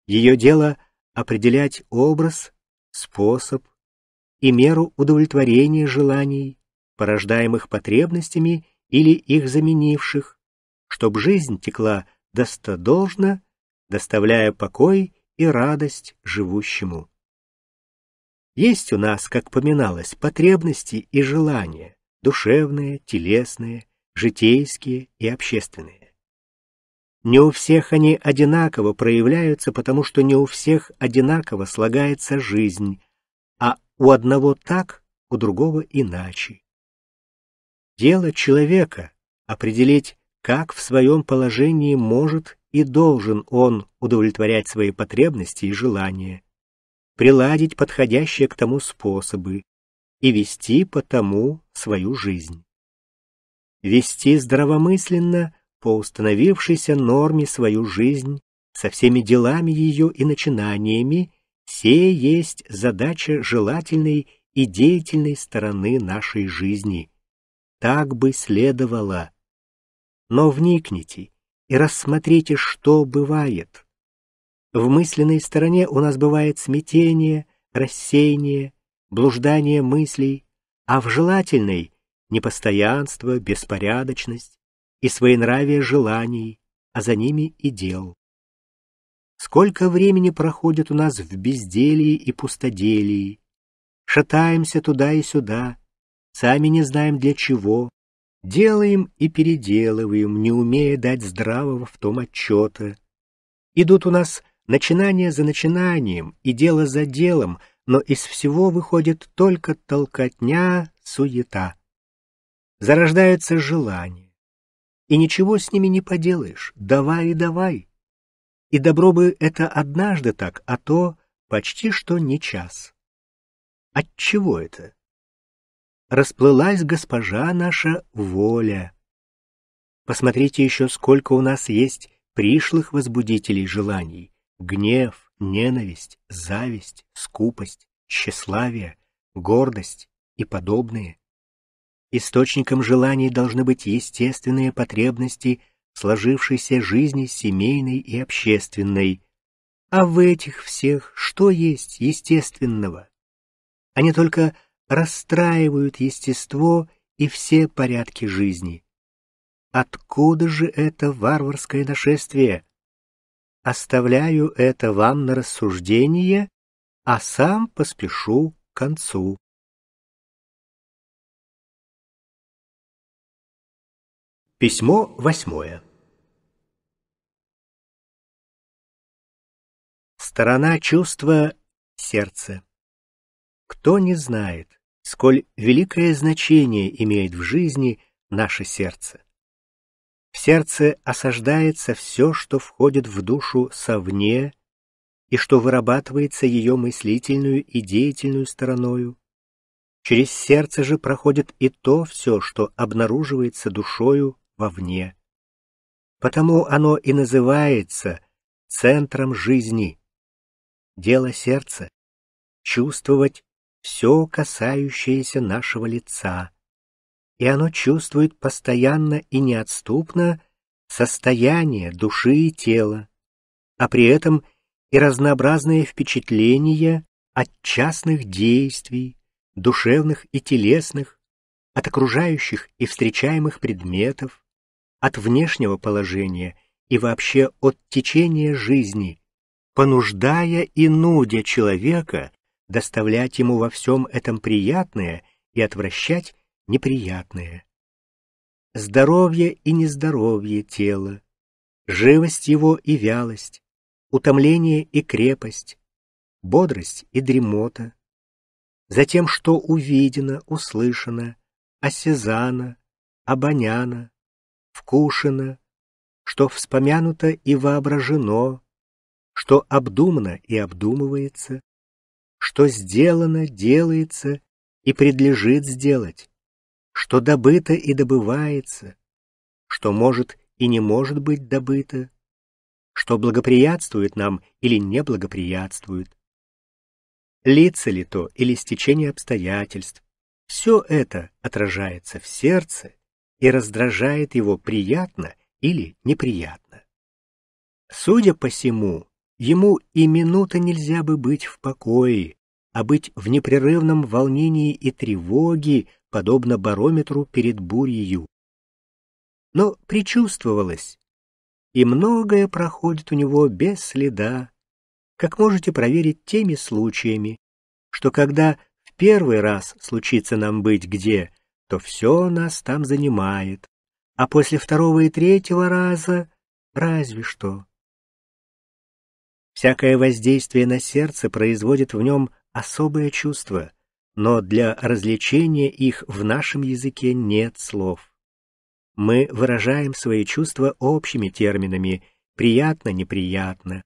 Ее дело — определять образ, способ и меру удовлетворения желаний, порождаемых потребностями или их заменивших, чтоб жизнь текла достодолжно, доставляя покой и радость живущему. Есть у нас, как поминалось, потребности и желания, душевные, телесные, житейские и общественные. Не у всех они одинаково проявляются, потому что не у всех одинаково слагается жизнь, а у одного так, у другого иначе. Дело человека — определить, как в своем положении может и должен он удовлетворять свои потребности и желания, приладить подходящие к тому способы и вести по тому свою жизнь. Вести здравомысленно по установившейся норме свою жизнь со всеми делами ее и начинаниями, все есть задача желательной и деятельной стороны нашей жизни, так бы следовало. Но вникните и рассмотрите, что бывает. В мысленной стороне у нас бывает смятение, рассеяние, блуждание мыслей, а в желательной — непостоянство, беспорядочность и своенравие желаний, а за ними и дел. Сколько времени проходит у нас в безделии и пустоделии, шатаемся туда и сюда, сами не знаем для чего, делаем и переделываем, не умея дать здравого в том отчета. Идут у нас начинания за начинанием и дело за делом, но из всего выходит только толкотня, суета. Зарождаются желания. И ничего с ними не поделаешь, давай и давай. И добро бы это однажды так, а то почти что не час. От чего это? расплылась госпожа наша воля. Посмотрите еще, сколько у нас есть пришлых возбудителей желаний. Гнев, ненависть, зависть, скупость, тщеславие, гордость и подобные. Источником желаний должны быть естественные потребности сложившейся жизни семейной и общественной. А в этих всех что есть естественного? Они а только расстраивают естество и все порядки жизни. Откуда же это варварское нашествие? Оставляю это вам на рассуждение, а сам поспешу к концу. Письмо восьмое. Сторона чувства — сердце. Кто не знает, сколь великое значение имеет в жизни наше сердце. В сердце осаждается все, что входит в душу совне и что вырабатывается ее мыслительную и деятельную стороною. Через сердце же проходит и то все, что обнаруживается душою вовне. Потому оно и называется центром жизни. Дело сердца — чувствовать все касающееся нашего лица, и оно чувствует постоянно и неотступно состояние души и тела, а при этом и разнообразные впечатления от частных действий, душевных и телесных, от окружающих и встречаемых предметов, от внешнего положения и вообще от течения жизни, понуждая и нудя человека доставлять ему во всем этом приятное и отвращать неприятное. Здоровье и нездоровье тела, живость его и вялость, утомление и крепость, бодрость и дремота, затем, что увидено, услышано, осязано, обоняно, вкушено, что вспомянуто и воображено, что обдумано и обдумывается, что сделано, делается и предлежит сделать, что добыто и добывается, что может и не может быть добыто, что благоприятствует нам или не благоприятствует. Лица ли то или стечение обстоятельств, все это отражается в сердце и раздражает его приятно или неприятно. Судя по всему, Ему и минуты нельзя бы быть в покое, а быть в непрерывном волнении и тревоге, подобно барометру перед бурью. Но причувствовалось, и многое проходит у него без следа, как можете проверить теми случаями, что когда в первый раз случится нам быть где, то все нас там занимает, а после второго и третьего раза разве что. Всякое воздействие на сердце производит в нем особое чувство, но для развлечения их в нашем языке нет слов. Мы выражаем свои чувства общими терминами «приятно-неприятно»,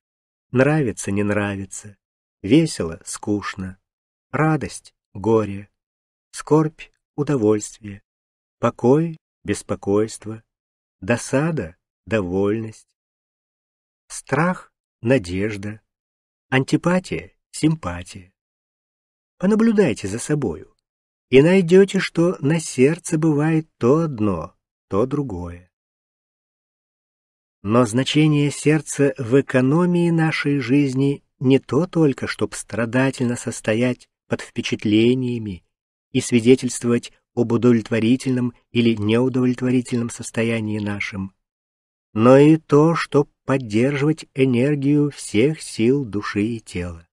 «нравится-не нравится», «весело-скучно», «радость-горе», «скорбь-удовольствие», удовольствие, покой — беспокойство, досада — довольность. Страх надежда, антипатия, симпатия. Понаблюдайте за собою и найдете, что на сердце бывает то одно, то другое. Но значение сердца в экономии нашей жизни не то только, чтобы страдательно состоять под впечатлениями и свидетельствовать об удовлетворительном или неудовлетворительном состоянии нашим но и то, чтобы поддерживать энергию всех сил души и тела.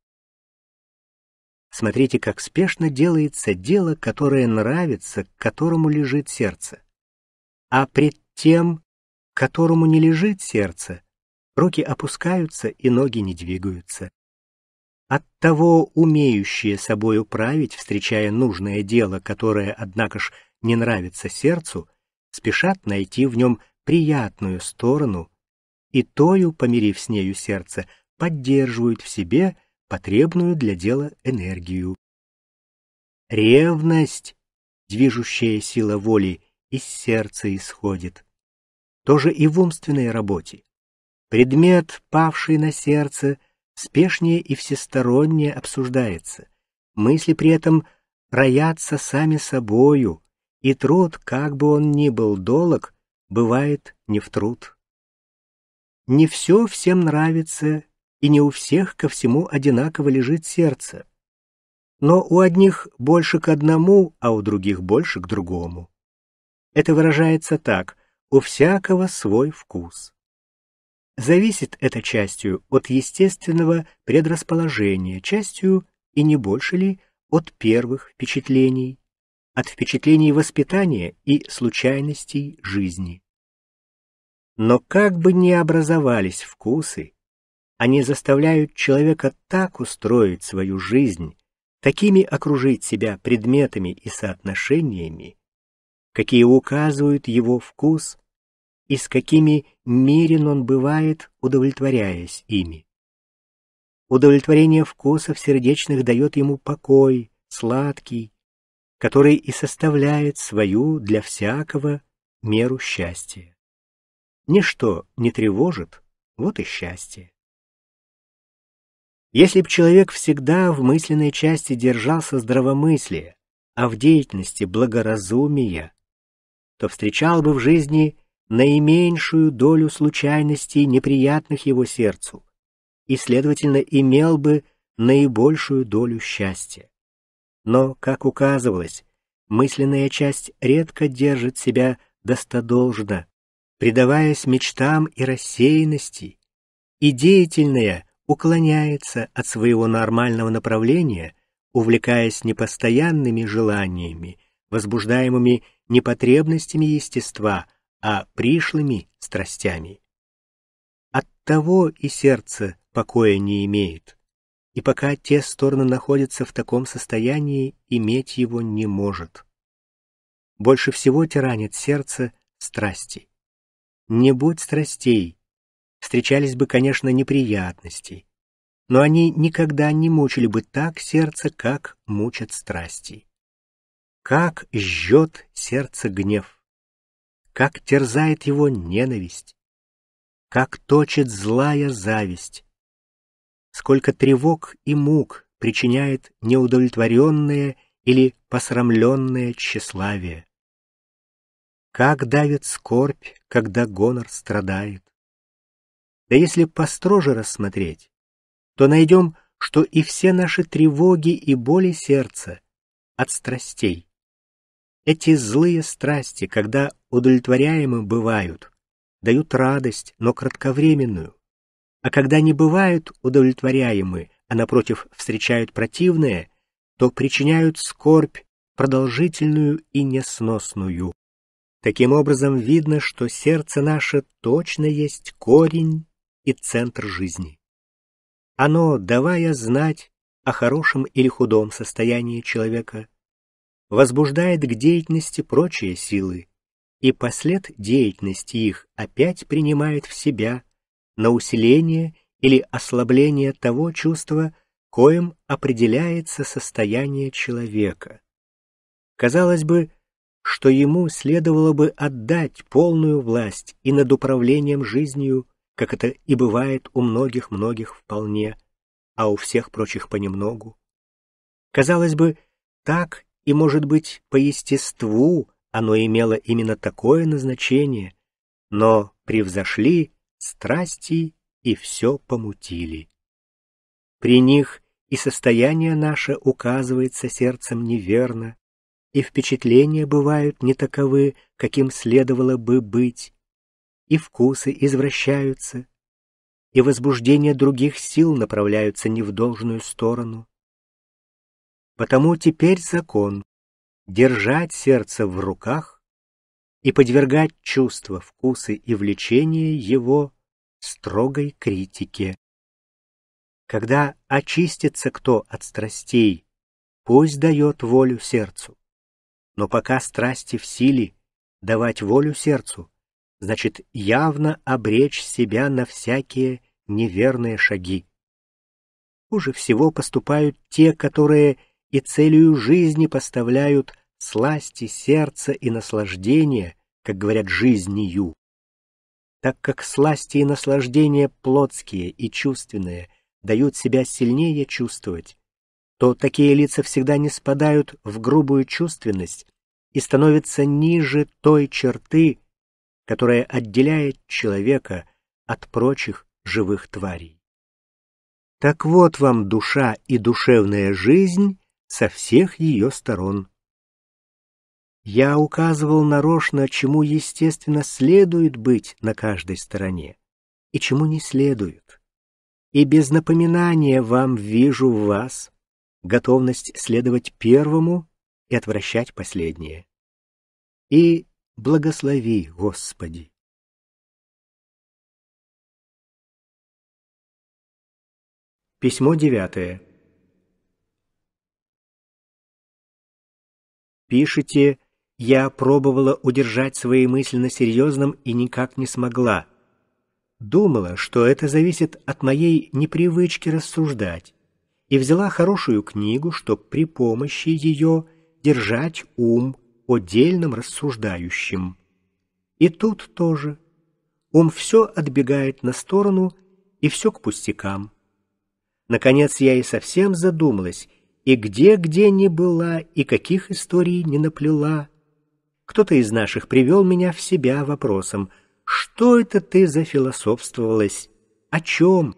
Смотрите, как спешно делается дело, которое нравится, к которому лежит сердце. А пред тем, которому не лежит сердце, руки опускаются и ноги не двигаются. От того умеющие собой управить, встречая нужное дело, которое, однако ж, не нравится сердцу, спешат найти в нем приятную сторону, и тою, помирив с нею сердце, поддерживают в себе потребную для дела энергию. Ревность, движущая сила воли, из сердца исходит. То же и в умственной работе. Предмет, павший на сердце, спешнее и всесторонне обсуждается. Мысли при этом роятся сами собою, и труд, как бы он ни был долог, бывает не в труд. Не все всем нравится, и не у всех ко всему одинаково лежит сердце. Но у одних больше к одному, а у других больше к другому. Это выражается так «у всякого свой вкус». Зависит это частью от естественного предрасположения, частью, и не больше ли, от первых впечатлений, от впечатлений воспитания и случайностей жизни. Но как бы ни образовались вкусы, они заставляют человека так устроить свою жизнь, такими окружить себя предметами и соотношениями, какие указывают его вкус и с какими мерен он бывает, удовлетворяясь ими. Удовлетворение вкусов сердечных дает ему покой, сладкий, который и составляет свою для всякого меру счастья ничто не тревожит, вот и счастье. Если б человек всегда в мысленной части держался здравомыслия, а в деятельности благоразумия, то встречал бы в жизни наименьшую долю случайностей, неприятных его сердцу, и, следовательно, имел бы наибольшую долю счастья. Но, как указывалось, мысленная часть редко держит себя достодолжно, предаваясь мечтам и рассеянности, и деятельное уклоняется от своего нормального направления, увлекаясь непостоянными желаниями, возбуждаемыми не потребностями естества, а пришлыми страстями. От того и сердце покоя не имеет, и пока те стороны находятся в таком состоянии, иметь его не может. Больше всего тиранит сердце страсти. Не будь страстей. Встречались бы, конечно, неприятности, но они никогда не мучили бы так сердце, как мучат страсти. Как жжет сердце гнев, как терзает его ненависть, как точит злая зависть, сколько тревог и мук причиняет неудовлетворенное или посрамленное тщеславие. Как давит скорбь, когда гонор страдает. Да если построже рассмотреть, то найдем, что и все наши тревоги и боли сердца от страстей. Эти злые страсти, когда удовлетворяемы бывают, дают радость, но кратковременную. А когда не бывают удовлетворяемы, а напротив встречают противное, то причиняют скорбь продолжительную и несносную. Таким образом, видно, что сердце наше точно есть корень и центр жизни. Оно, давая знать о хорошем или худом состоянии человека, возбуждает к деятельности прочие силы, и послед деятельности их опять принимает в себя на усиление или ослабление того чувства, коим определяется состояние человека. Казалось бы, что ему следовало бы отдать полную власть и над управлением жизнью, как это и бывает у многих-многих вполне, а у всех прочих понемногу. Казалось бы, так и, может быть, по естеству оно имело именно такое назначение, но превзошли страсти и все помутили. При них и состояние наше указывается сердцем неверно, и впечатления бывают не таковы, каким следовало бы быть, и вкусы извращаются, и возбуждения других сил направляются не в должную сторону. Потому теперь закон — держать сердце в руках и подвергать чувства, вкусы и влечения его строгой критике. Когда очистится кто от страстей, пусть дает волю сердцу. Но пока страсти в силе, давать волю сердцу, значит явно обречь себя на всякие неверные шаги. Хуже всего поступают те, которые и целью жизни поставляют сласти сердца и наслаждения, как говорят, жизнью. Так как сласти и наслаждения плотские и чувственные дают себя сильнее чувствовать, то такие лица всегда не спадают в грубую чувственность и становятся ниже той черты, которая отделяет человека от прочих живых тварей. Так вот вам душа и душевная жизнь со всех ее сторон. Я указывал нарочно, чему, естественно, следует быть на каждой стороне и чему не следует. И без напоминания вам вижу вас готовность следовать первому и отвращать последнее. И благослови, Господи. Письмо девятое. Пишите, я пробовала удержать свои мысли на серьезном и никак не смогла. Думала, что это зависит от моей непривычки рассуждать и взяла хорошую книгу, чтоб при помощи ее держать ум отдельным рассуждающим. И тут тоже. Ум все отбегает на сторону и все к пустякам. Наконец я и совсем задумалась, и где-где не была, и каких историй не наплела. Кто-то из наших привел меня в себя вопросом, что это ты зафилософствовалась, о чем?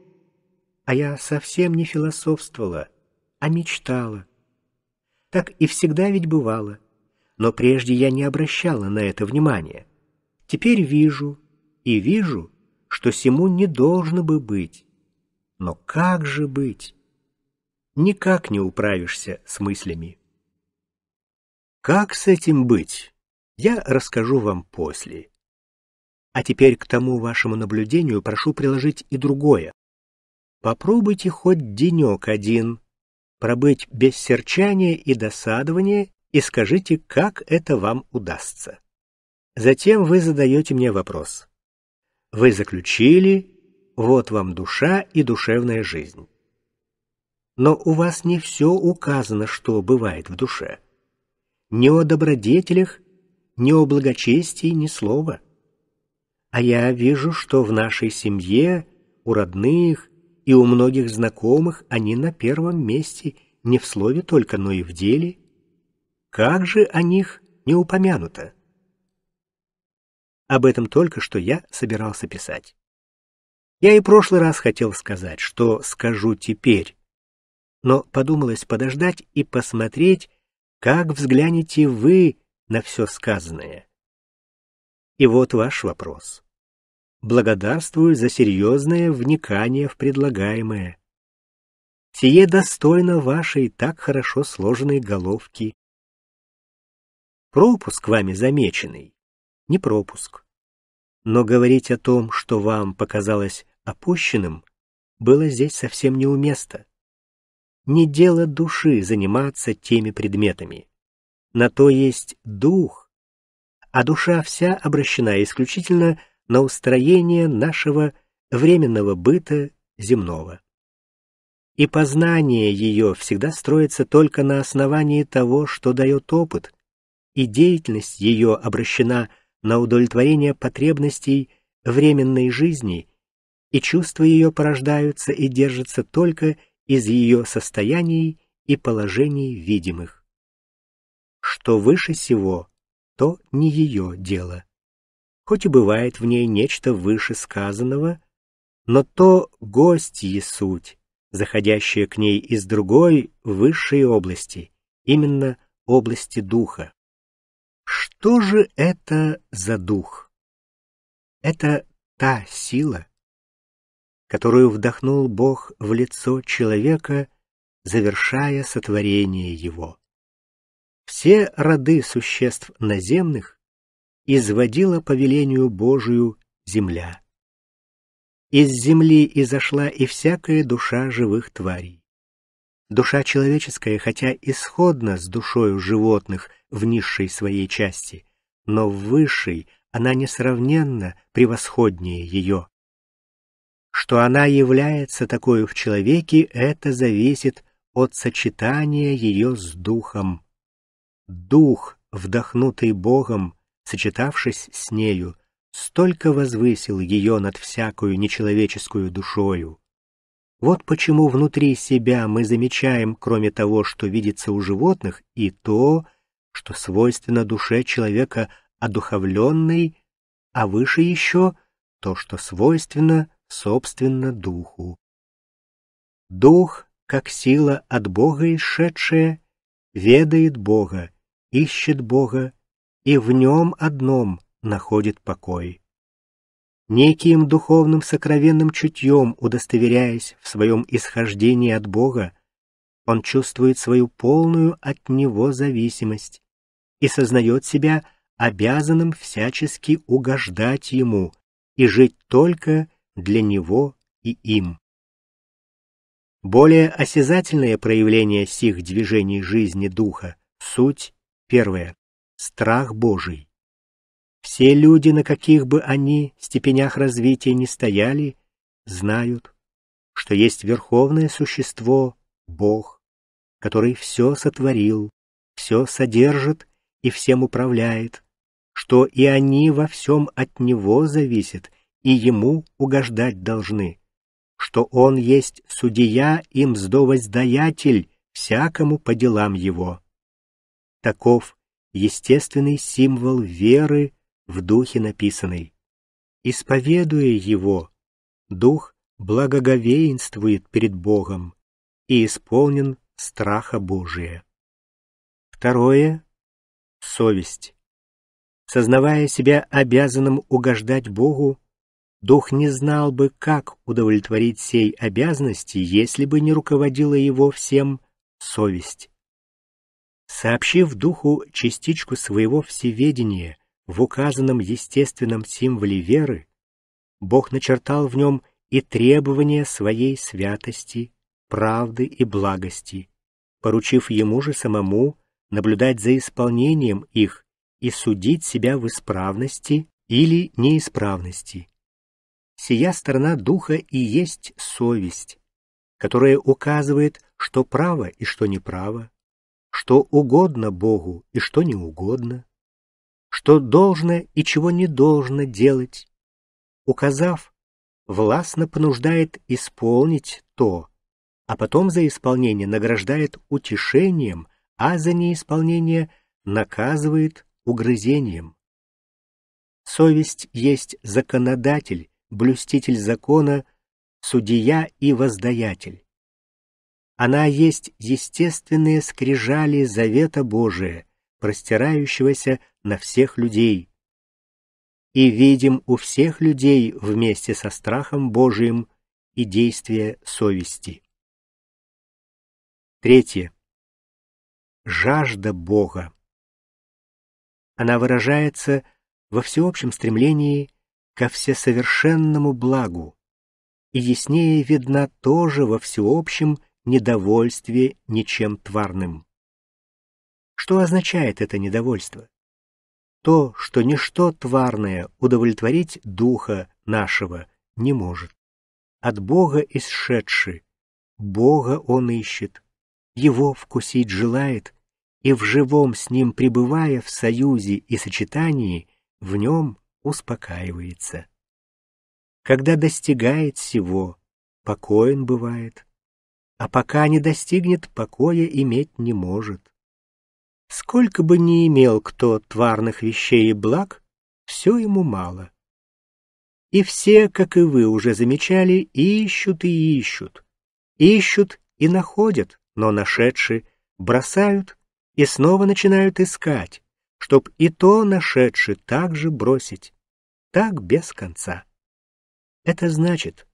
А я совсем не философствовала, а мечтала. Так и всегда ведь бывало. Но прежде я не обращала на это внимания. Теперь вижу, и вижу, что сему не должно бы быть. Но как же быть? Никак не управишься с мыслями. Как с этим быть, я расскажу вам после. А теперь к тому вашему наблюдению прошу приложить и другое. Попробуйте хоть денек один пробыть без серчания и досадования и скажите, как это вам удастся. Затем вы задаете мне вопрос. Вы заключили, вот вам душа и душевная жизнь. Но у вас не все указано, что бывает в душе. Ни о добродетелях, ни о благочестии ни слова. А я вижу, что в нашей семье, у родных, и у многих знакомых они на первом месте не в слове только, но и в деле. Как же о них не упомянуто? Об этом только что я собирался писать. Я и прошлый раз хотел сказать, что скажу теперь, но подумалось подождать и посмотреть, как взглянете вы на все сказанное. И вот ваш вопрос благодарствую за серьезное вникание в предлагаемое. Сие достойно вашей так хорошо сложенной головки. Пропуск вами замеченный, не пропуск. Но говорить о том, что вам показалось опущенным, было здесь совсем неуместно. Не дело души заниматься теми предметами. На то есть дух, а душа вся обращена исключительно на устроение нашего временного быта земного. И познание ее всегда строится только на основании того, что дает опыт, и деятельность ее обращена на удовлетворение потребностей временной жизни, и чувства ее порождаются и держатся только из ее состояний и положений видимых. Что выше сего, то не ее дело хоть и бывает в ней нечто выше сказанного, но то гостье суть, заходящая к ней из другой, высшей области, именно области духа. Что же это за дух? Это та сила, которую вдохнул Бог в лицо человека, завершая сотворение его. Все роды существ наземных изводила по велению Божию земля. Из земли изошла и всякая душа живых тварей. Душа человеческая, хотя исходна с душою животных в низшей своей части, но в высшей она несравненно превосходнее ее. Что она является такой в человеке, это зависит от сочетания ее с духом. Дух, вдохнутый Богом, сочетавшись с нею, столько возвысил ее над всякую нечеловеческую душою. Вот почему внутри себя мы замечаем, кроме того, что видится у животных, и то, что свойственно душе человека одуховленной, а выше еще то, что свойственно, собственно, духу. Дух, как сила от Бога исшедшая, ведает Бога, ищет Бога, и в нем одном находит покой. Неким духовным сокровенным чутьем, удостоверяясь в своем исхождении от Бога, он чувствует свою полную от Него зависимость и сознает себя обязанным всячески угождать Ему и жить только для Него и им. Более осязательное проявление сих движений жизни Духа — суть первая страх Божий. Все люди, на каких бы они степенях развития не стояли, знают, что есть верховное существо — Бог, который все сотворил, все содержит и всем управляет, что и они во всем от Него зависят и Ему угождать должны, что Он есть судья и мздовоздаятель всякому по делам Его. Таков естественный символ веры в духе написанной, Исповедуя его, дух благоговеинствует перед Богом и исполнен страха Божия. Второе — совесть. Сознавая себя обязанным угождать Богу, дух не знал бы, как удовлетворить сей обязанности, если бы не руководила его всем совесть. Сообщив духу частичку своего всеведения в указанном естественном символе веры, Бог начертал в нем и требования своей святости, правды и благости, поручив ему же самому наблюдать за исполнением их и судить себя в исправности или неисправности. Сия сторона духа и есть совесть, которая указывает, что право и что неправо, что угодно Богу и что не угодно, что должно и чего не должно делать, указав, властно понуждает исполнить то, а потом за исполнение награждает утешением, а за неисполнение наказывает угрызением. Совесть есть законодатель, блюститель закона, судья и воздаятель. Она есть естественные скрижали завета Божия, простирающегося на всех людей. И видим у всех людей вместе со страхом Божиим и действие совести. Третье. Жажда Бога. Она выражается во всеобщем стремлении ко всесовершенному благу, и яснее видна тоже во всеобщем недовольстве ничем тварным. Что означает это недовольство? То, что ничто тварное удовлетворить духа нашего не может. От Бога исшедший, Бога он ищет, его вкусить желает, и в живом с ним пребывая в союзе и сочетании, в нем успокаивается. Когда достигает всего, покоен бывает, а пока не достигнет, покоя иметь не может. Сколько бы ни имел кто тварных вещей и благ, все ему мало. И все, как и вы уже замечали, ищут и ищут. Ищут и находят, но нашедшие бросают и снова начинают искать, чтоб и то нашедшие также бросить. Так без конца. Это значит,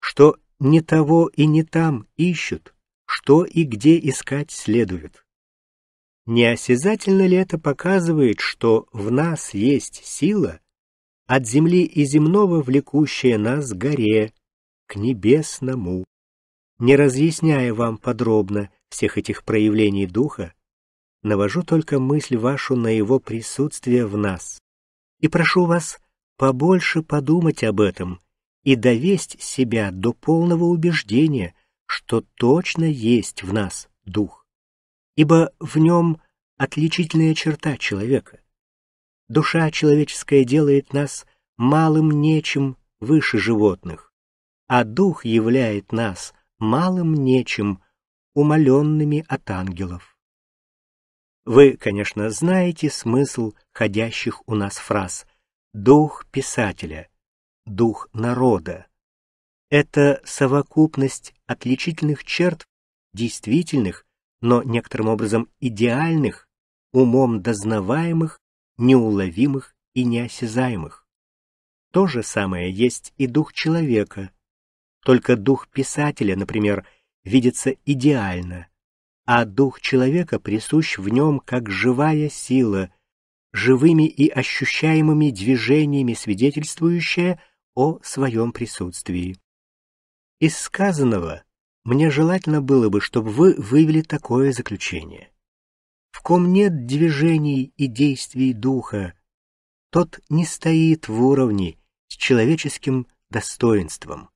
что не того и не там ищут, что и где искать следует. Неосязательно ли это показывает, что в нас есть сила, от земли и земного влекущая нас горе, к небесному? Не разъясняя вам подробно всех этих проявлений Духа, навожу только мысль вашу на его присутствие в нас и прошу вас побольше подумать об этом – и довесть себя до полного убеждения, что точно есть в нас дух, ибо в нем отличительная черта человека. Душа человеческая делает нас малым нечем выше животных, а дух являет нас малым нечем, умаленными от ангелов. Вы, конечно, знаете смысл ходящих у нас фраз «дух писателя», дух народа. Это совокупность отличительных черт, действительных, но некоторым образом идеальных, умом дознаваемых, неуловимых и неосязаемых. То же самое есть и дух человека. Только дух писателя, например, видится идеально, а дух человека присущ в нем как живая сила, живыми и ощущаемыми движениями свидетельствующая – о своем присутствии. Из сказанного мне желательно было бы, чтобы вы вывели такое заключение. В ком нет движений и действий духа, тот не стоит в уровне с человеческим достоинством.